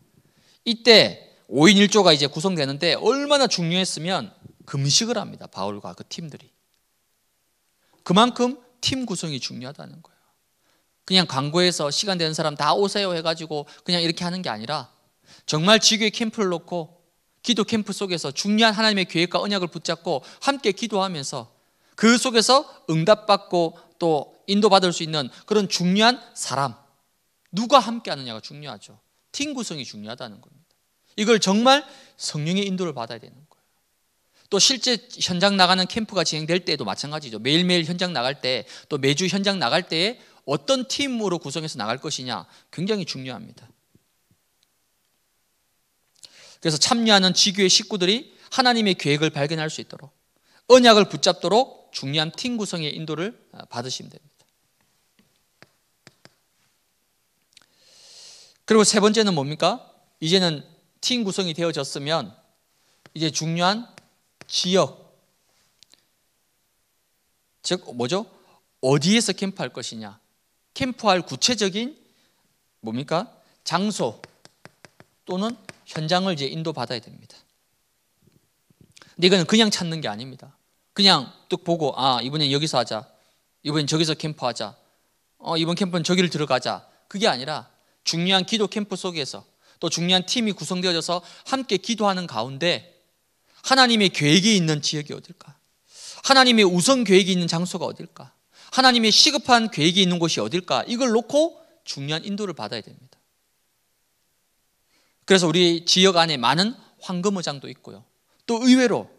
이때 5인 1조가 이제 구성되는데 얼마나 중요했으면 금식을 합니다. 바울과 그 팀들이. 그만큼 팀 구성이 중요하다는 거예요. 그냥 광고에서 시간 되는 사람 다 오세요 해가지고 그냥 이렇게 하는 게 아니라 정말 지교의 캠프를 놓고 기도 캠프 속에서 중요한 하나님의 계획과 언약을 붙잡고 함께 기도하면서 그 속에서 응답받고 또 인도받을 수 있는 그런 중요한 사람 누가 함께 하느냐가 중요하죠. 팀 구성이 중요하다는 겁니다. 이걸 정말 성령의 인도를 받아야 되는 거예요. 또 실제 현장 나가는 캠프가 진행될 때도 마찬가지죠. 매일매일 현장 나갈 때 또 매주 현장 나갈 때에 어떤 팀으로 구성해서 나갈 것이냐 굉장히 중요합니다. 그래서 참여하는 지교의 식구들이 하나님의 계획을 발견할 수 있도록 언약을 붙잡도록 중요한 팀 구성의 인도를 아, 받으시면 됩니다. 그리고 세 번째는 뭡니까? 이제는 팀 구성이 되어졌으면 이제 중요한 지역 즉 뭐죠? 어디에서 캠프할 것이냐? 캠프할 구체적인 뭡니까? 장소 또는 현장을 이제 인도받아야 됩니다. 근데 이거는 그냥 찾는 게 아닙니다. 그냥 뚝 보고 아 이번엔 여기서 하자. 이번엔 저기서 캠프하자. 어, 이번 캠프는 저기를 들어가자. 그게 아니라 중요한 기도 캠프 속에서 또 중요한 팀이 구성되어져서 함께 기도하는 가운데 하나님의 계획이 있는 지역이 어딜까? 하나님의 우선 계획이 있는 장소가 어딜까? 하나님의 시급한 계획이 있는 곳이 어딜까? 이걸 놓고 중요한 인도를 받아야 됩니다. 그래서 우리 지역 안에 많은 황금어장도 있고요. 또 의외로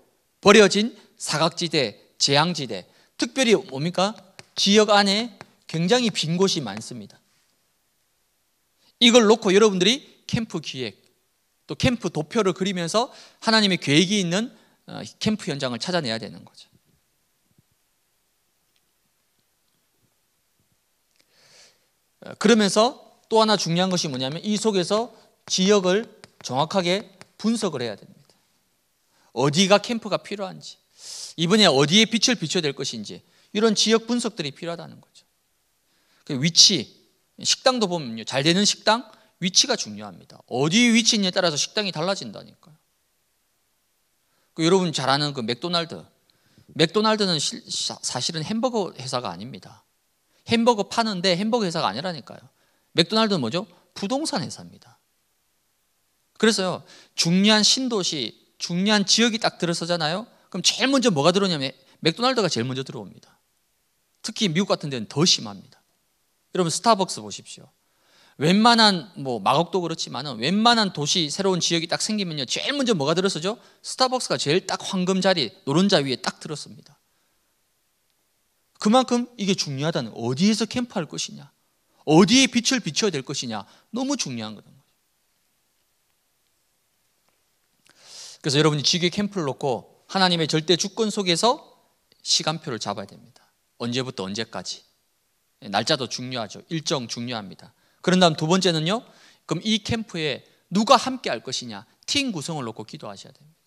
버려진 사각지대, 재앙지대, 특별히 뭡니까? 지역 안에 굉장히 빈 곳이 많습니다. 이걸 놓고 여러분들이 캠프 기획, 또 캠프 도표를 그리면서 하나님의 계획이 있는 어, 캠프 현장을 찾아내야 되는 거죠. 어, 그러면서 또 하나 중요한 것이 뭐냐면 이 속에서 지역을 정확하게 분석을 해야 됩니다. 어디가 캠프가 필요한지, 이번에 어디에 빛을 비춰야 될 것인지 이런 지역 분석들이 필요하다는 거죠. 그 위치, 식당도 보면요. 잘 되는 식당, 위치가 중요합니다. 어디 위치냐에 따라서 식당이 달라진다니까요. 그 여러분 잘 아는 그 맥도날드. 맥도날드는 실, 사실은 햄버거 회사가 아닙니다. 햄버거 파는데 햄버거 회사가 아니라니까요. 맥도날드는 뭐죠? 부동산 회사입니다. 그래서요, 중요한 신도시, 중요한 지역이 딱 들어서잖아요? 그럼 제일 먼저 뭐가 들어오냐면 맥도날드가 제일 먼저 들어옵니다. 특히 미국 같은 데는 더 심합니다. 여러분 스타벅스 보십시오. 웬만한 뭐 마곡도 그렇지만은 웬만한 도시 새로운 지역이 딱 생기면요 제일 먼저 뭐가 들었어죠? 스타벅스가 제일 딱 황금 자리 노른자 위에 딱 들었습니다. 그만큼 이게 중요하다는 어디에서 캠프할 것이냐, 어디에 빛을 비춰야 될 것이냐 너무 중요한 거죠. 그래서 여러분이 지계 캠프를 놓고 하나님의 절대 주권 속에서 시간표를 잡아야 됩니다. 언제부터 언제까지. 날짜도 중요하죠. 일정 중요합니다. 그런 다음 두 번째는요. 그럼 이 캠프에 누가 함께 할 것이냐? 팀 구성을 놓고 기도하셔야 됩니다.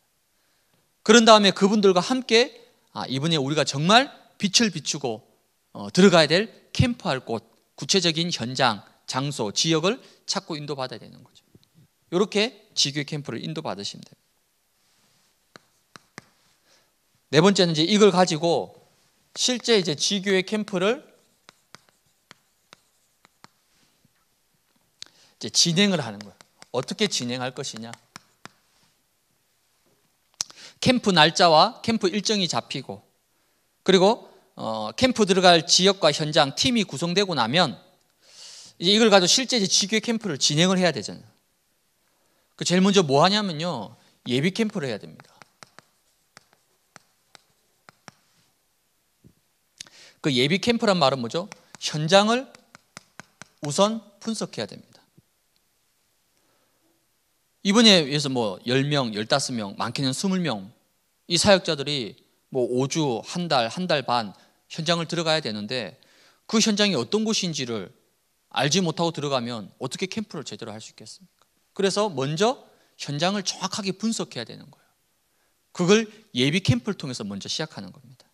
그런 다음에 그분들과 함께 아, 이번에 우리가 정말 빛을 비추고 어, 들어가야 될 캠프할 곳, 구체적인 현장, 장소, 지역을 찾고 인도받아야 되는 거죠. 이렇게 지교 캠프를 인도받으시면 됩니다. 네 번째는 이제 이걸 가지고 실제 이제 지교의 캠프를 이제 진행을 하는 거예요. 어떻게 진행할 것이냐? 캠프 날짜와 캠프 일정이 잡히고 그리고 어, 캠프 들어갈 지역과 현장 팀이 구성되고 나면 이제 이걸 가지고 실제 이제 지교 캠프를 진행을 해야 되잖아요. 그 제일 먼저 뭐 하냐면요 예비 캠프를 해야 됩니다. 그 예비 캠프란 말은 뭐죠? 현장을 우선 분석해야 됩니다. 이번에 위해서 뭐 10명, 15명, 많게는 20명 이 사역자들이 뭐 5주, 한 달, 한 달 반 현장을 들어가야 되는데 그 현장이 어떤 곳인지를 알지 못하고 들어가면 어떻게 캠프를 제대로 할 수 있겠습니까? 그래서 먼저 현장을 정확하게 분석해야 되는 거예요. 그걸 예비 캠프를 통해서 먼저 시작하는 겁니다.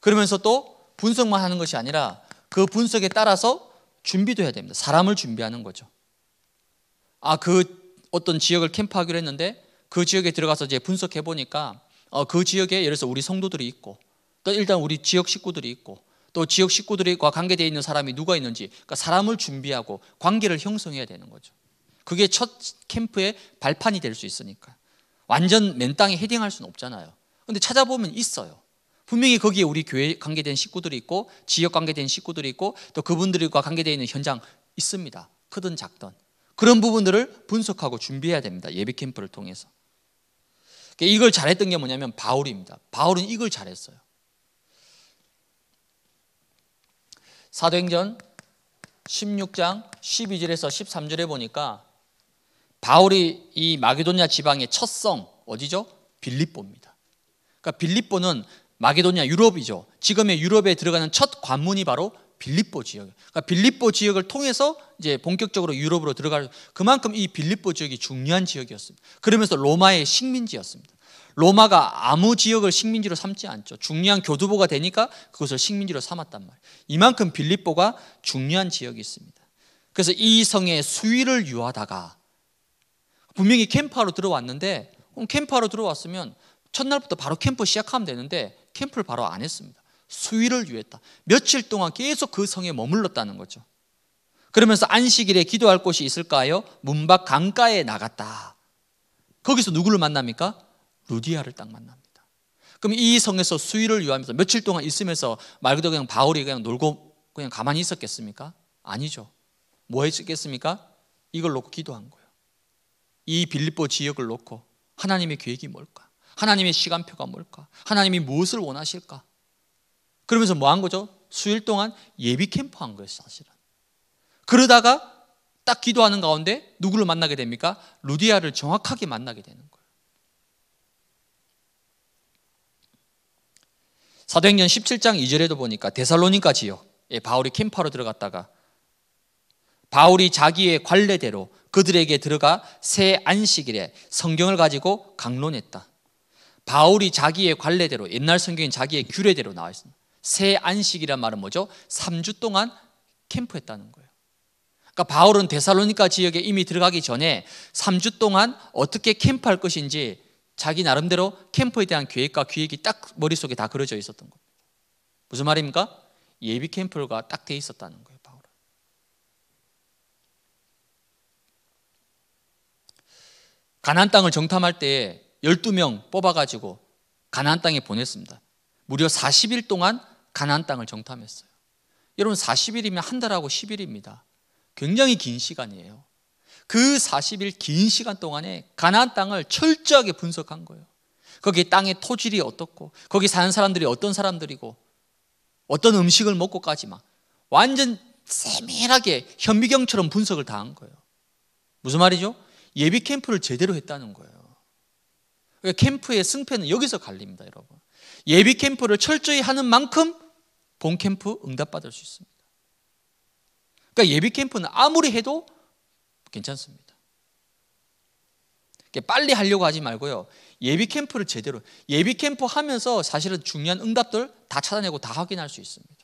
그러면서 또 분석만 하는 것이 아니라 그 분석에 따라서 준비도 해야 됩니다. 사람을 준비하는 거죠. 아, 그 어떤 지역을 캠프하기로 했는데 그 지역에 들어가서 이제 분석해 보니까 어, 그 지역에 예를 들어서 우리 성도들이 있고 또 일단 우리 지역 식구들이 있고 또 지역 식구들과 관계되어 있는 사람이 누가 있는지 그러니까 사람을 준비하고 관계를 형성해야 되는 거죠. 그게 첫 캠프의 발판이 될 수 있으니까 완전 맨 땅에 헤딩할 수는 없잖아요. 근데 찾아보면 있어요. 분명히 거기에 우리 교회 관계된 식구들이 있고 지역 관계된 식구들이 있고 또 그분들과 관계되어 있는 현장 있습니다. 크든 작든. 그런 부분들을 분석하고 준비해야 됩니다. 예비 캠프를 통해서. 그러니까 이걸 잘했던 게 뭐냐면 바울입니다. 바울은 이걸 잘했어요. 사도행전 16장 12절에서 13절에 보니까 바울이 이마게도니아 지방의 첫 성 어디죠? 빌립보입니다. 그러니까 빌립보는 마게도니아 유럽이죠. 지금의 유럽에 들어가는 첫 관문이 바로 빌립보 지역. 그러니까 빌립보 지역을 통해서 이제 본격적으로 유럽으로 들어갈 그만큼 이 빌립보 지역이 중요한 지역이었습니다. 그러면서 로마의 식민지였습니다. 로마가 아무 지역을 식민지로 삼지 않죠. 중요한 교두보가 되니까 그것을 식민지로 삼았단 말이에요. 이만큼 빌립보가 중요한 지역이 있습니다. 그래서 이 성의 수위를 유하다가 분명히 캠파로 들어왔는데 그럼 캠파로 들어왔으면 첫날부터 바로 캠프 시작하면 되는데 캠프를 바로 안 했습니다. 수위를 유했다. 며칠 동안 계속 그 성에 머물렀다는 거죠. 그러면서 안식일에 기도할 곳이 있을까요? 문밖 강가에 나갔다. 거기서 누구를 만납니까? 루디아를 딱 만납니다. 그럼 이 성에서 수위를 유하면서 며칠 동안 있으면서 말 그대로 그냥 바울이 그냥 놀고 그냥 가만히 있었겠습니까? 아니죠. 뭐 했겠습니까? 이걸 놓고 기도한 거예요. 이 빌립보 지역을 놓고 하나님의 계획이 뭘까? 하나님의 시간표가 뭘까? 하나님이 무엇을 원하실까? 그러면서 뭐 한 거죠? 수일 동안 예비 캠프 한 거예요, 사실은. 그러다가 딱 기도하는 가운데 누구를 만나게 됩니까? 루디아를 정확하게 만나게 되는 거예요. 사도행전 17장 2절에도 보니까 데살로니가 지역 예, 바울이 캠파로 들어갔다가 바울이 자기의 관례대로 그들에게 들어가 새 안식일에 성경을 가지고 강론했다. 바울이 자기의 관례대로 옛날 성경인 자기의 규례대로 나와 있습니다. 새 안식이란 말은 뭐죠? 3주 동안 캠프했다는 거예요. 그러니까 바울은 데살로니카 지역에 이미 들어가기 전에 3주 동안 어떻게 캠프할 것인지 자기 나름대로 캠프에 대한 계획과 기획이 딱 머릿속에 다 그려져 있었던 겁니다. 무슨 말입니까? 예비 캠프가 딱 돼 있었다는 거예요, 가나 땅을 정탐할 때 12명 뽑아 가지고 가나 땅에 보냈습니다. 무려 40일 동안 가나안 땅을 정탐했어요. 여러분 40일이면 한 달하고 10일입니다. 굉장히 긴 시간이에요. 그 40일 긴 시간 동안에 가나안 땅을 철저하게 분석한 거예요. 거기 땅의 토질이 어떻고 거기 사는 사람들이 어떤 사람들이고 어떤 음식을 먹고까지 막 완전 세밀하게 현미경처럼 분석을 다 한 거예요. 무슨 말이죠? 예비 캠프를 제대로 했다는 거예요. 그러니까 캠프의 승패는 여기서 갈립니다, 여러분. 예비 캠프를 철저히 하는 만큼 본 캠프 응답받을 수 있습니다. 그러니까 예비 캠프는 아무리 해도 괜찮습니다. 그러니까 빨리 하려고 하지 말고요. 예비 캠프를 제대로 예비 캠프 하면서 사실은 중요한 응답들 다 찾아내고 다 확인할 수 있습니다.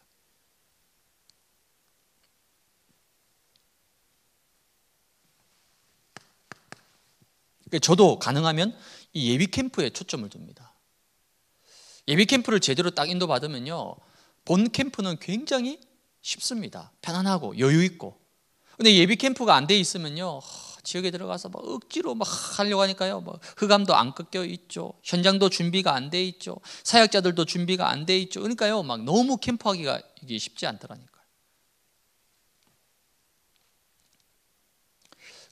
그러니까 저도 가능하면 이 예비 캠프에 초점을 둡니다. 예비 캠프를 제대로 딱 인도받으면요. 본 캠프는 굉장히 쉽습니다. 편안하고 여유 있고. 근데 예비 캠프가 안 돼 있으면요. 지역에 들어가서 막 억지로 막 하려고 하니까요. 막 뭐 흑암도 안 꺾여 있죠. 현장도 준비가 안 돼 있죠. 사역자들도 준비가 안 돼 있죠. 그러니까요. 막 너무 캠프하기가 이게 쉽지 않더라니까요.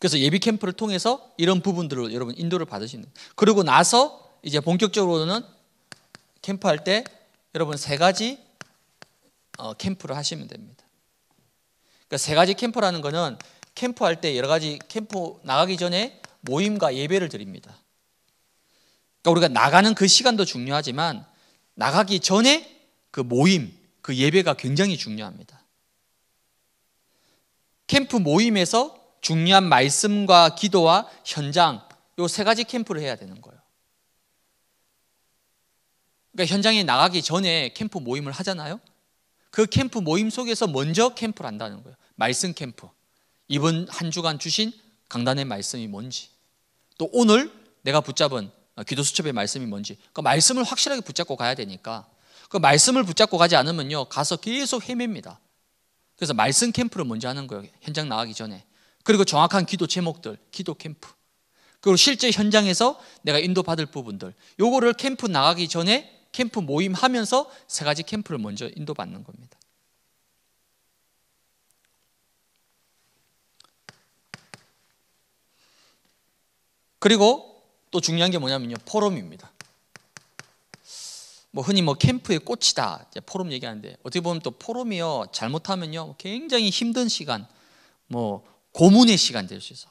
그래서 예비 캠프를 통해서 이런 부분들을 여러분 인도를 받으시는. 그리고 나서 이제 본격적으로는 캠프할 때 여러분 세 가지 어, 캠프를 하시면 됩니다. 그러니까 세 가지 캠프라는 거는 캠프할 때 여러 가지 캠프 나가기 전에 모임과 예배를 드립니다. 그러니까 우리가 나가는 그 시간도 중요하지만 나가기 전에 그 모임, 그 예배가 굉장히 중요합니다. 캠프 모임에서 중요한 말씀과 기도와 현장 요 세 가지 캠프를 해야 되는 거예요. 그러니까 현장에 나가기 전에 캠프 모임을 하잖아요. 그 캠프 모임 속에서 먼저 캠프를 한다는 거예요. 말씀 캠프. 이번 한 주간 주신 강단의 말씀이 뭔지. 또 오늘 내가 붙잡은 기도 수첩의 말씀이 뭔지. 그 말씀을 확실하게 붙잡고 가야 되니까. 그 말씀을 붙잡고 가지 않으면요. 가서 계속 헤맵니다. 그래서 말씀 캠프를 먼저 하는 거예요. 현장 나가기 전에. 그리고 정확한 기도 제목들, 기도 캠프. 그리고 실제 현장에서 내가 인도받을 부분들. 요거를 캠프 나가기 전에 캠프 모임하면서 세 가지 캠프를 먼저 인도받는 겁니다. 그리고 또 중요한 게 뭐냐면요. 포럼입니다. 뭐 흔히 뭐 캠프의 꽃이다. 포럼 얘기하는데 어떻게 보면 또 포럼이요. 잘못하면요. 뭐 굉장히 힘든 시간, 뭐 고문의 시간 될 수 있어.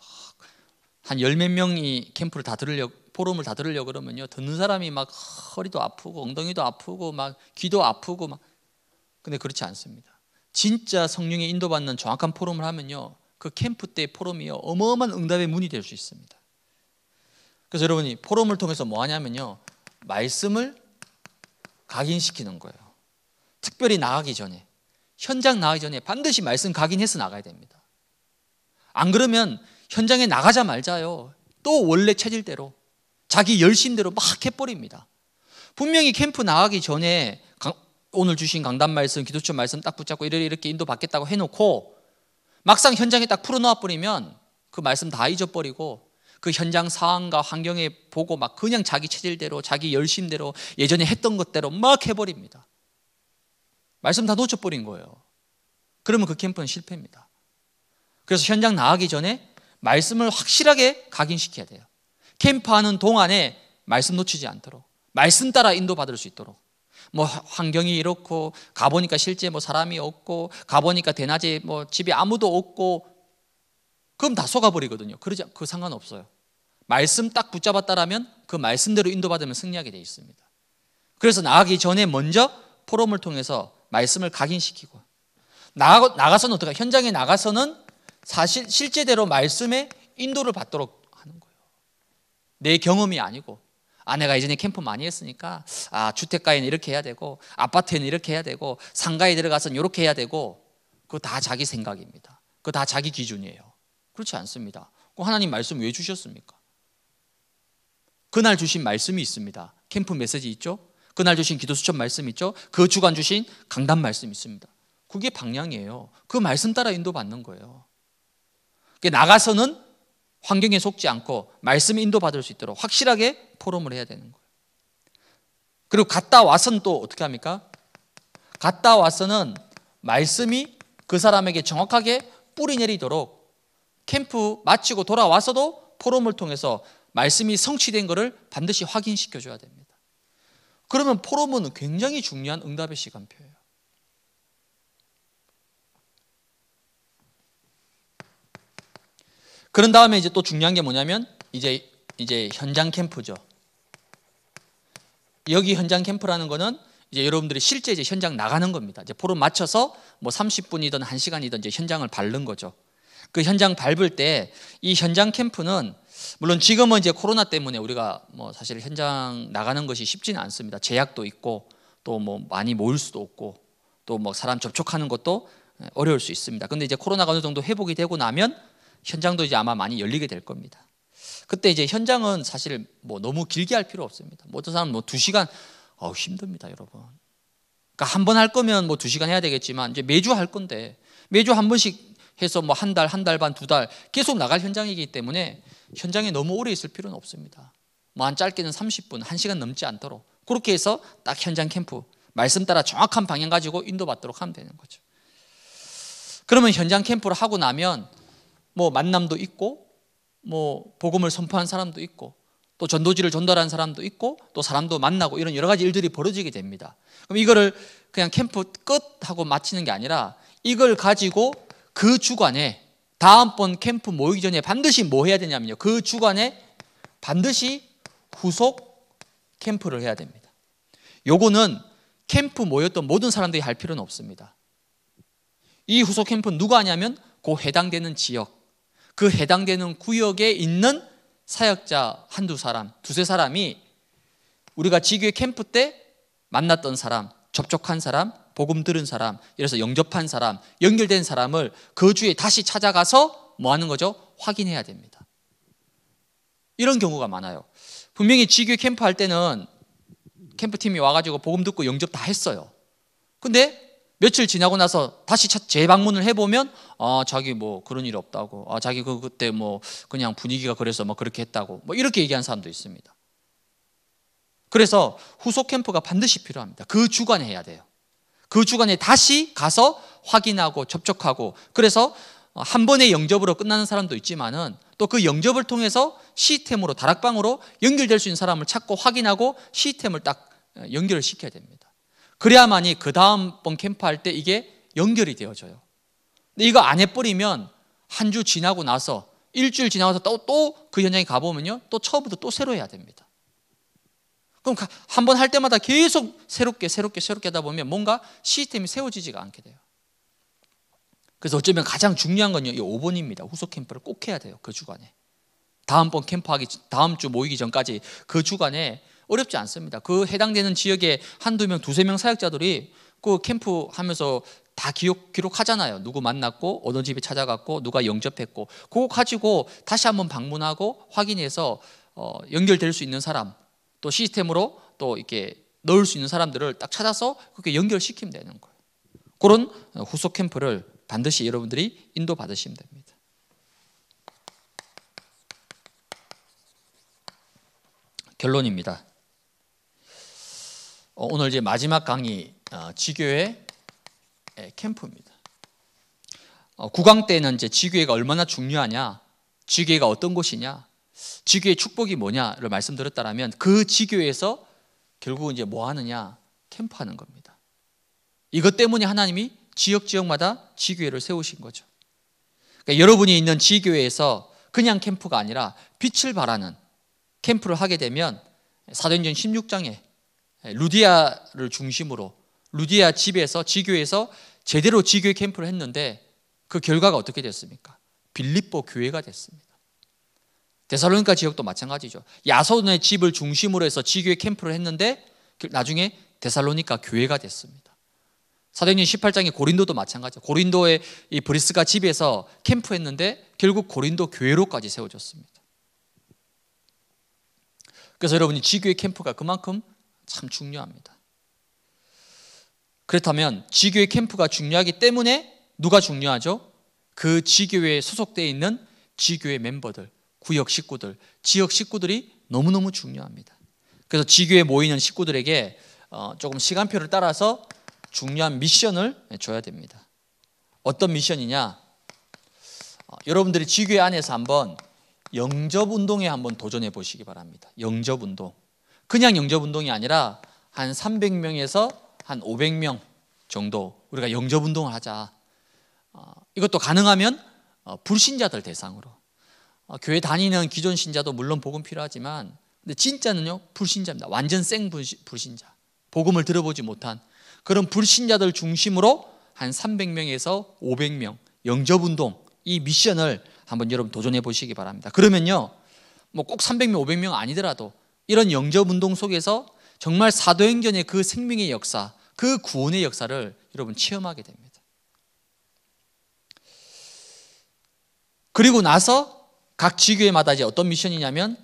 한열 몇 명이 캠프를 다 들으려고 포럼을 다 들으려 고 그러면요 듣는 사람이 막 허리도 아프고 엉덩이도 아프고 막 귀도 아프고 막 근데 그렇지 않습니다. 진짜 성령의 인도받는 정확한 포럼을 하면요 그 캠프 때 포럼이요 어마어마한 응답의 문이 될 수 있습니다. 그래서 여러분이 포럼을 통해서 뭐 하냐면요 말씀을 각인시키는 거예요. 특별히 나가기 전에 현장 나가기 전에 반드시 말씀 각인해서 나가야 됩니다. 안 그러면 현장에 나가자 말자요. 또 원래 체질대로 자기 열심대로 막 해버립니다. 분명히 캠프 나가기 전에 오늘 주신 강단 말씀, 기도처 말씀 딱 붙잡고 이렇게 이렇게 인도 받겠다고 해놓고 막상 현장에 딱 풀어놓아 버리면 그 말씀 다 잊어버리고 그 현장 상황과 환경에 보고 막 그냥 자기 체질대로 자기 열심대로 예전에 했던 것대로 막 해버립니다. 말씀 다 놓쳐버린 거예요. 그러면 그 캠프는 실패입니다. 그래서 현장 나가기 전에 말씀을 확실하게 각인시켜야 돼요. 캠프하는 동안에 말씀 놓치지 않도록 말씀 따라 인도받을 수 있도록 뭐 환경이 이렇고 가보니까 실제 뭐 사람이 없고 가보니까 대낮에 뭐 집에 아무도 없고 그럼 다 속아버리거든요. 그러지 그 상관없어요. 말씀 딱 붙잡았다라면 그 말씀대로 인도받으면 승리하게 돼 있습니다. 그래서 나가기 전에 먼저 포럼을 통해서 말씀을 각인시키고 나가, 나가서는 어떻게 현장에 나가서는 사실 실제대로 말씀에 인도를 받도록 내 경험이 아니고 아내가 이전에 캠프 많이 했으니까 아 주택가에는 이렇게 해야 되고 아파트에는 이렇게 해야 되고 상가에 들어가서는 이렇게 해야 되고 그거 다 자기 생각입니다. 그거 다 자기 기준이에요. 그렇지 않습니다. 그 하나님 말씀 왜 주셨습니까? 그날 주신 말씀이 있습니다. 캠프 메시지 있죠? 그날 주신 기도 수첩 말씀 있죠? 그 주간 주신 강단 말씀 있습니다. 그게 방향이에요. 그 말씀 따라 인도받는 거예요. 나가서는 환경에 속지 않고 말씀 인도받을 수 있도록 확실하게 포럼을 해야 되는 거예요. 그리고 갔다 와서또 어떻게 합니까? 갔다 와서는 말씀이 그 사람에게 정확하게 뿌리 내리도록 캠프 마치고 돌아와서도 포럼을 통해서 말씀이 성취된 것을 반드시 확인시켜 줘야 됩니다. 그러면 포럼은 굉장히 중요한 응답의 시간표예요. 그런 다음에 이제 또 중요한 게 뭐냐면 이제 이제 현장 캠프죠. 여기 현장 캠프라는 거는 이제 여러분들이 실제 이제 현장 나가는 겁니다. 이제 포럼 맞춰서 뭐 30분이든 1시간이든 이제 현장을 밟는 거죠. 그 현장 밟을 때 이 현장 캠프는 물론 지금은 이제 코로나 때문에 우리가 뭐 사실 현장 나가는 것이 쉽지는 않습니다. 제약도 있고 또 뭐 많이 모일 수도 없고 또 뭐 사람 접촉하는 것도 어려울 수 있습니다. 근데 이제 코로나가 어느 정도 회복이 되고 나면 현장도 이제 아마 많이 열리게 될 겁니다. 그때 이제 현장은 사실 뭐 너무 길게 할 필요 없습니다. 모든 뭐 사람 뭐두 시간 어 힘듭니다, 여러분. 그러니까 한 번 할 거면 뭐 두 시간 해야 되겠지만 이제 매주 할 건데 매주 한 번씩 해서 뭐 한 달, 한 달 반, 두 달 계속 나갈 현장이기 때문에 현장에 너무 오래 있을 필요는 없습니다. 뭐 한 짧게는 30분, 1시간 넘지 않도록 그렇게 해서 딱 현장 캠프 말씀 따라 정확한 방향 가지고 인도받도록 하면 되는 거죠. 그러면 현장 캠프를 하고 나면 뭐 만남도 있고 뭐 복음을 선포한 사람도 있고 또 전도지를 전달한 사람도 있고 또 사람도 만나고 이런 여러 가지 일들이 벌어지게 됩니다. 그럼 이거를 그냥 캠프 끝 하고 마치는 게 아니라 이걸 가지고 그 주간에 다음번 캠프 모이기 전에 반드시 뭐 해야 되냐면요. 그 주간에 반드시 후속 캠프를 해야 됩니다. 요거는 캠프 모였던 모든 사람들이 할 필요는 없습니다. 이 후속 캠프 는 누가 하냐면 그 해당되는 지역 그 해당되는 구역에 있는 사역자 한두 사람, 두세 사람이 우리가 지교회 캠프 때 만났던 사람, 접촉한 사람, 복음 들은 사람, 이래서 영접한 사람, 연결된 사람을 그 주에 다시 찾아가서 뭐 하는 거죠? 확인해야 됩니다. 이런 경우가 많아요. 분명히 지교회 캠프 할 때는 캠프팀이 와가지고 복음 듣고 영접 다 했어요. 근데 며칠 지나고 나서 다시 재방문을 해보면 아 자기 뭐 그런 일 없다고 아 자기 그 그때 뭐 그냥 분위기가 그래서 뭐 그렇게 했다고 뭐 이렇게 얘기한 사람도 있습니다. 그래서 후속 캠프가 반드시 필요합니다. 그 주간에 해야 돼요. 그 주간에 다시 가서 확인하고 접촉하고 그래서 한 번의 영접으로 끝나는 사람도 있지만은 또 그 영접을 통해서 시스템으로 다락방으로 연결될 수 있는 사람을 찾고 확인하고 시스템을 딱 연결을 시켜야 됩니다. 그래야만이 그 다음번 캠프할 때 이게 연결이 되어져요. 근데 이거 안 해버리면 한 주 지나고 나서 일주일 지나서 또 또 그 현장에 가보면요. 또 처음부터 또 새로 해야 됩니다. 그럼 한 번 할 때마다 계속 새롭게 새롭게 새롭게 하다 보면 뭔가 시스템이 세워지지가 않게 돼요. 그래서 어쩌면 가장 중요한 건요. 이 5번입니다. 후속 캠프를 꼭 해야 돼요. 그 주간에. 다음번 캠프하기 다음 주 모이기 전까지 그 주간에 어렵지 않습니다. 그 해당되는 지역에 한두 명, 두세 명 사역자들이 그 캠프 하면서 다 기록, 기록하잖아요. 누구 만났고, 어느 집에 찾아갔고, 누가 영접했고. 그거 가지고 다시 한번 방문하고 확인해서 어, 연결될 수 있는 사람, 또 시스템으로 또 이렇게 넣을 수 있는 사람들을 딱 찾아서 그렇게 연결시키면 되는 거예요. 그런 후속 캠프를 반드시 여러분들이 인도받으시면 됩니다. 결론입니다. 어, 오늘 이제 마지막 강의 아, 지교회 캠프입니다. 구강 어, 때는 이제 지교회가 얼마나 중요하냐, 지교회가 어떤 곳이냐, 지교의 축복이 뭐냐를 말씀드렸다면그 지교에서 결국은 이제 뭐 하느냐 캠프하는 겁니다. 이것 때문에 하나님이 지역 지역마다 지교회를 세우신 거죠. 그러니까 여러분이 있는 지교회에서 그냥 캠프가 아니라 빛을 발하는 캠프를 하게 되면 사도행전 16장에 예, 루디아를 중심으로 루디아 집에서 지교에서 제대로 지교 캠프를 했는데 그 결과가 어떻게 됐습니까? 빌립보 교회가 됐습니다. 데살로니가 지역도 마찬가지죠. 야손의 집을 중심으로 해서 지교의 캠프를 했는데 그 나중에 데살로니가 교회가 됐습니다. 사도행전 18장의 고린도도 마찬가지죠. 고린도의 이 브리스가 집에서 캠프했는데 결국 고린도 교회로까지 세워졌습니다. 그래서 여러분이 지교의 캠프가 그만큼 참 중요합니다. 그렇다면 지교회 캠프가 중요하기 때문에 누가 중요하죠? 그 지교회에 소속되어 있는 지교회 멤버들, 구역 식구들, 지역 식구들이 너무너무 중요합니다. 그래서 지교회 모이는 식구들에게 어, 조금 시간표를 따라서 중요한 미션을 줘야 됩니다. 어떤 미션이냐? 어, 여러분들이 지교회 안에서 한번 영접 운동에 한번 도전해 보시기 바랍니다. 영접 운동. 그냥 영접 운동이 아니라 한 300명에서 한 500명 정도 우리가 영접 운동을 하자. 어, 이것도 가능하면 어, 불신자들 대상으로 어, 교회 다니는 기존 신자도 물론 복음 필요하지만 근데 진짜는요 불신자입니다. 완전 생 불신자. 복음을 들어보지 못한 그런 불신자들 중심으로 한 300명에서 500명 영접 운동 이 미션을 한번 여러분 도전해 보시기 바랍니다. 그러면요. 뭐 꼭 300명, 500명 아니더라도 이런 영접 운동 속에서 정말 사도행전의 그 생명의 역사, 그 구원의 역사를 여러분 체험하게 됩니다. 그리고 나서 각 지교회마다 이제 어떤 미션이냐면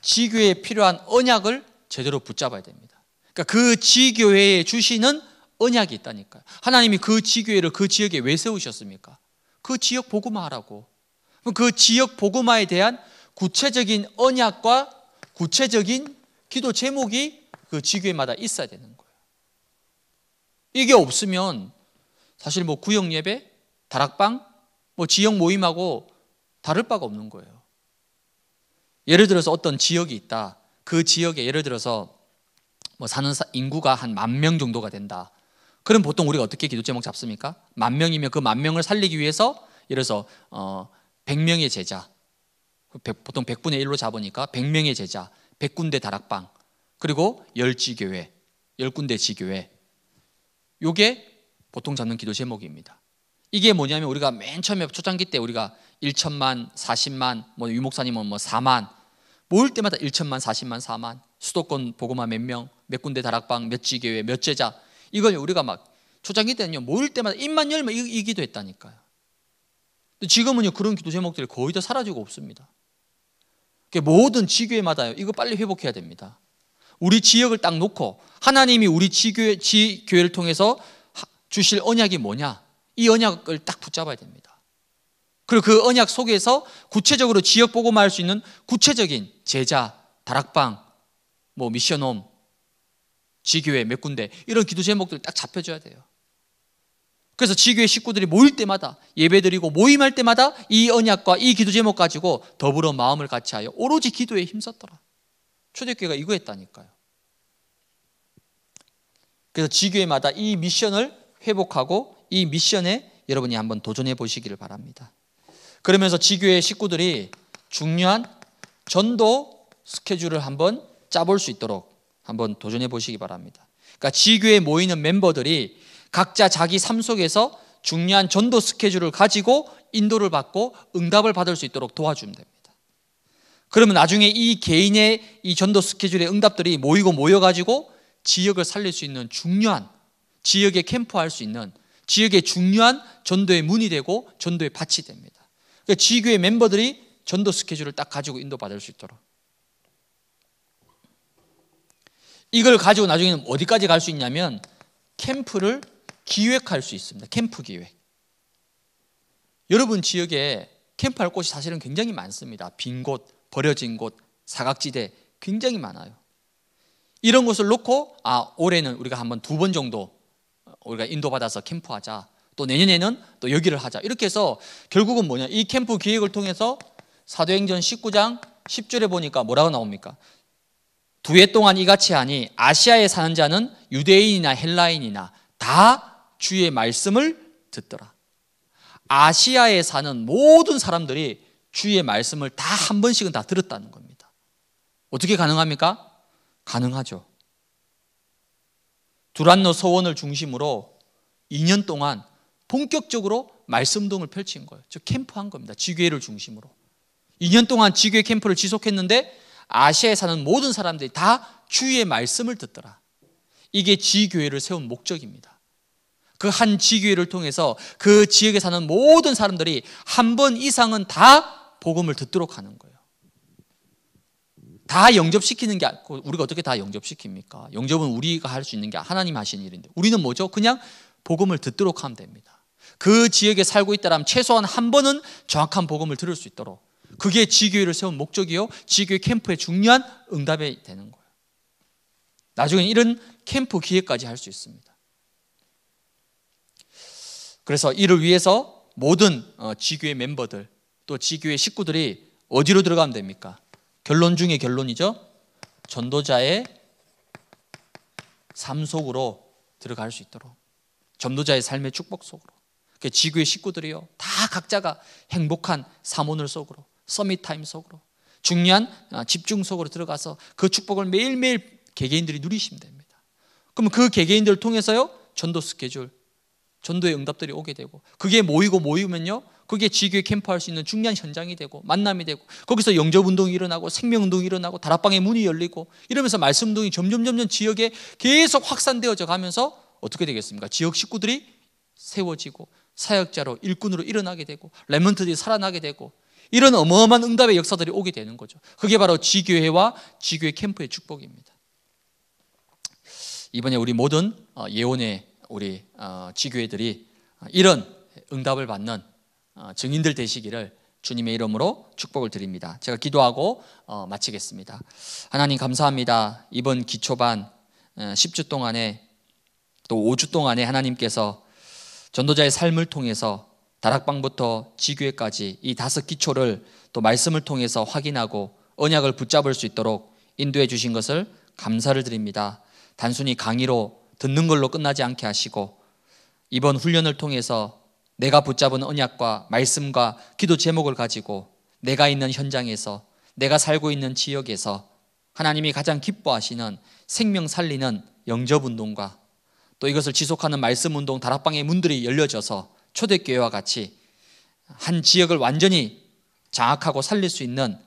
지교회에 필요한 언약을 제대로 붙잡아야 됩니다. 그러니까 그 지교회에 주시는 언약이 있다니까요. 하나님이 그 지교회를 그 지역에 왜 세우셨습니까? 그 지역 보고마 하라고. 그 지역 보고마에 대한 구체적인 언약과 구체적인 기도 제목이 그 지교회마다 있어야 되는 거예요. 이게 없으면 사실 뭐 구역 예배, 다락방, 뭐 지역 모임하고 다를 바가 없는 거예요. 예를 들어서 어떤 지역이 있다. 그 지역에 예를 들어서 뭐 사는 인구가 한 만 명 정도가 된다. 그럼 보통 우리가 어떻게 기도 제목 잡습니까? 만 명이면 그 만 명을 살리기 위해서 예를 들어서 어 100명의 제자, 그 보통 100분의 1로 잡으니까 100명의 제자, 100군데 다락방, 그리고 10지교회, 10군데 지교회. 요게 보통 잡는 기도 제목입니다. 이게 뭐냐면 우리가 맨 처음에 초창기 때 우리가 1천만, 40만, 뭐 유목사님은 뭐 4만, 모을 때마다 1천만, 40만, 4만, 수도권 보고만 몇 명, 몇 군데 다락방, 몇 지교회, 몇 제자. 이걸 우리가 막 초창기 때는요, 모일 때마다 입만 열면 이 기도했다니까요. 지금은요, 그런 기도 제목들이 거의 다 사라지고 없습니다. 모든 지교회마다요. 이거 빨리 회복해야 됩니다. 우리 지역을 딱 놓고 하나님이 우리 지교회, 지교회를 통해서 주실 언약이 뭐냐? 이 언약을 딱 붙잡아야 됩니다. 그리고 그 언약 속에서 구체적으로 지역 보고만 할 수 있는 구체적인 제자, 다락방, 뭐 미션홈, 지교회 몇 군데 이런 기도 제목들 딱 잡혀줘야 돼요. 그래서 지교회 식구들이 모일 때마다 예배드리고 모임할 때마다 이 언약과 이 기도 제목 가지고 더불어 마음을 같이하여 오로지 기도에 힘썼더라. 초대교회가 이거 했다니까요. 그래서 지교회마다 이 미션을 회복하고 이 미션에 여러분이 한번 도전해 보시기를 바랍니다. 그러면서 지교회 식구들이 중요한 전도 스케줄을 한번 짜볼 수 있도록 한번 도전해 보시기 바랍니다. 그러니까 지교에 모이는 멤버들이 각자 자기 삶 속에서 중요한 전도 스케줄을 가지고 인도를 받고 응답을 받을 수 있도록 도와주면 됩니다. 그러면 나중에 이 개인의 이 전도 스케줄의 응답들이 모이고 모여가지고 지역을 살릴 수 있는 중요한 지역에 캠프할 수 있는 지역의 중요한 전도의 문이 되고 전도의 밭이 됩니다. 그러니까 지교의 멤버들이 전도 스케줄을 딱 가지고 인도받을 수 있도록. 이걸 가지고 나중에는 어디까지 갈 수 있냐면 캠프를 기획할 수 있습니다. 캠프 기획. 여러분 지역에 캠프할 곳이 사실은 굉장히 많습니다. 빈 곳, 버려진 곳, 사각지대 굉장히 많아요. 이런 곳을 놓고 아 올해는 우리가 한번 두 번 정도 어, 우리가 인도받아서 캠프하자. 또 내년에는 또 여기를 하자. 이렇게 해서 결국은 뭐냐? 이 캠프 기획을 통해서 사도행전 19장 10절에 보니까 뭐라고 나옵니까? 두 해 동안 이같이 하니 아시아에 사는 자는 유대인이나 헬라인이나 다 주의 말씀을 듣더라. 아시아에 사는 모든 사람들이 주의 말씀을 다 한 번씩은 다 들었다는 겁니다. 어떻게 가능합니까? 가능하죠. 두란노 소원을 중심으로 2년 동안 본격적으로 말씀동을 펼친 거예요. 즉 캠프한 겁니다. 지교회를 중심으로. 2년 동안 지교회 캠프를 지속했는데 아시아에 사는 모든 사람들이 다 주의 말씀을 듣더라. 이게 지교회를 세운 목적입니다. 그한 지교회를 통해서 그 지역에 사는 모든 사람들이 한 번 이상은 다 복음을 듣도록 하는 거예요. 다 영접시키는 게 아니고 우리가 어떻게 다 영접시킵니까? 영접은 우리가 할 수 있는 게 하나님 하신 일인데 우리는 뭐죠? 그냥 복음을 듣도록 하면 됩니다. 그 지역에 살고 있다면 최소한 한 번은 정확한 복음을 들을 수 있도록 그게 지교회를 세운 목적이요 지교회 캠프의 중요한 응답이 되는 거예요. 나중엔 이런 캠프 기획까지 할 수 있습니다. 그래서 이를 위해서 모든 어, 지교의 멤버들 또지교의 식구들이 어디로 들어가면 됩니까? 결론 중의 결론이죠. 전도자의 삶 속으로 들어갈 수 있도록 전도자의 삶의 축복 속으로 그 지구의 식구들이요 다 각자가 행복한 사모늘 속으로 서밋타임 속으로 중요한 아, 집중 속으로 들어가서 그 축복을 매일매일 개개인들이 누리시면 됩니다 그러그 개개인들을 통해서요 전도 스케줄 전도의 응답들이 오게 되고 그게 모이고 모이면요 그게 지교에 캠프할 수 있는 중요한 현장이 되고 만남이 되고 거기서 영접 운동이 일어나고 생명 운동이 일어나고 다락방의 문이 열리고 이러면서 말씀 운동이 점점 점점 지역에 계속 확산되어져 가면서 어떻게 되겠습니까? 지역 식구들이 세워지고 사역자로 일꾼으로 일어나게 되고 레몬트들이 살아나게 되고 이런 어마어마한 응답의 역사들이 오게 되는 거죠. 그게 바로 지교회와 지교회 캠프의 축복입니다. 이번에 우리 모든 어, 예원의 우리 어, 지교회들이 어, 이런 응답을 받는 어, 증인들 되시기를 주님의 이름으로 축복을 드립니다. 제가 기도하고 마치겠습니다. 하나님 감사합니다. 이번 기초반 10주 동안에 또 5주 동안에 하나님께서 전도자의 삶을 통해서 다락방부터 지교회까지 이 다섯 기초를 또 말씀을 통해서 확인하고 언약을 붙잡을 수 있도록 인도해 주신 것을 감사를 드립니다. 단순히 강의로 듣는 걸로 끝나지 않게 하시고 이번 훈련을 통해서 내가 붙잡은 언약과 말씀과 기도 제목을 가지고 내가 있는 현장에서 내가 살고 있는 지역에서 하나님이 가장 기뻐하시는 생명 살리는 영접 운동과 또 이것을 지속하는 말씀 운동 다락방의 문들이 열려져서 초대교회와 같이 한 지역을 완전히 장악하고 살릴 수 있는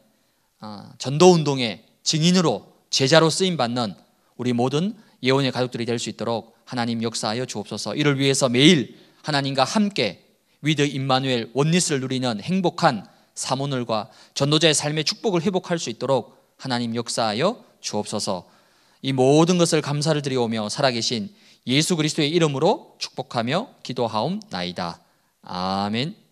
어, 전도 운동의 증인으로 제자로 쓰임 받는 우리 모든 예언의 가족들이 될 수 있도록 하나님 역사하여 주옵소서. 이를 위해서 매일 하나님과 함께 위드 임마누엘 원리스를 누리는 행복한 사모늘과 전도자의 삶의 축복을 회복할 수 있도록 하나님 역사하여 주옵소서. 이 모든 것을 감사를 드리오며 살아계신 예수 그리스도의 이름으로 축복하며 기도하옵나이다. 아멘.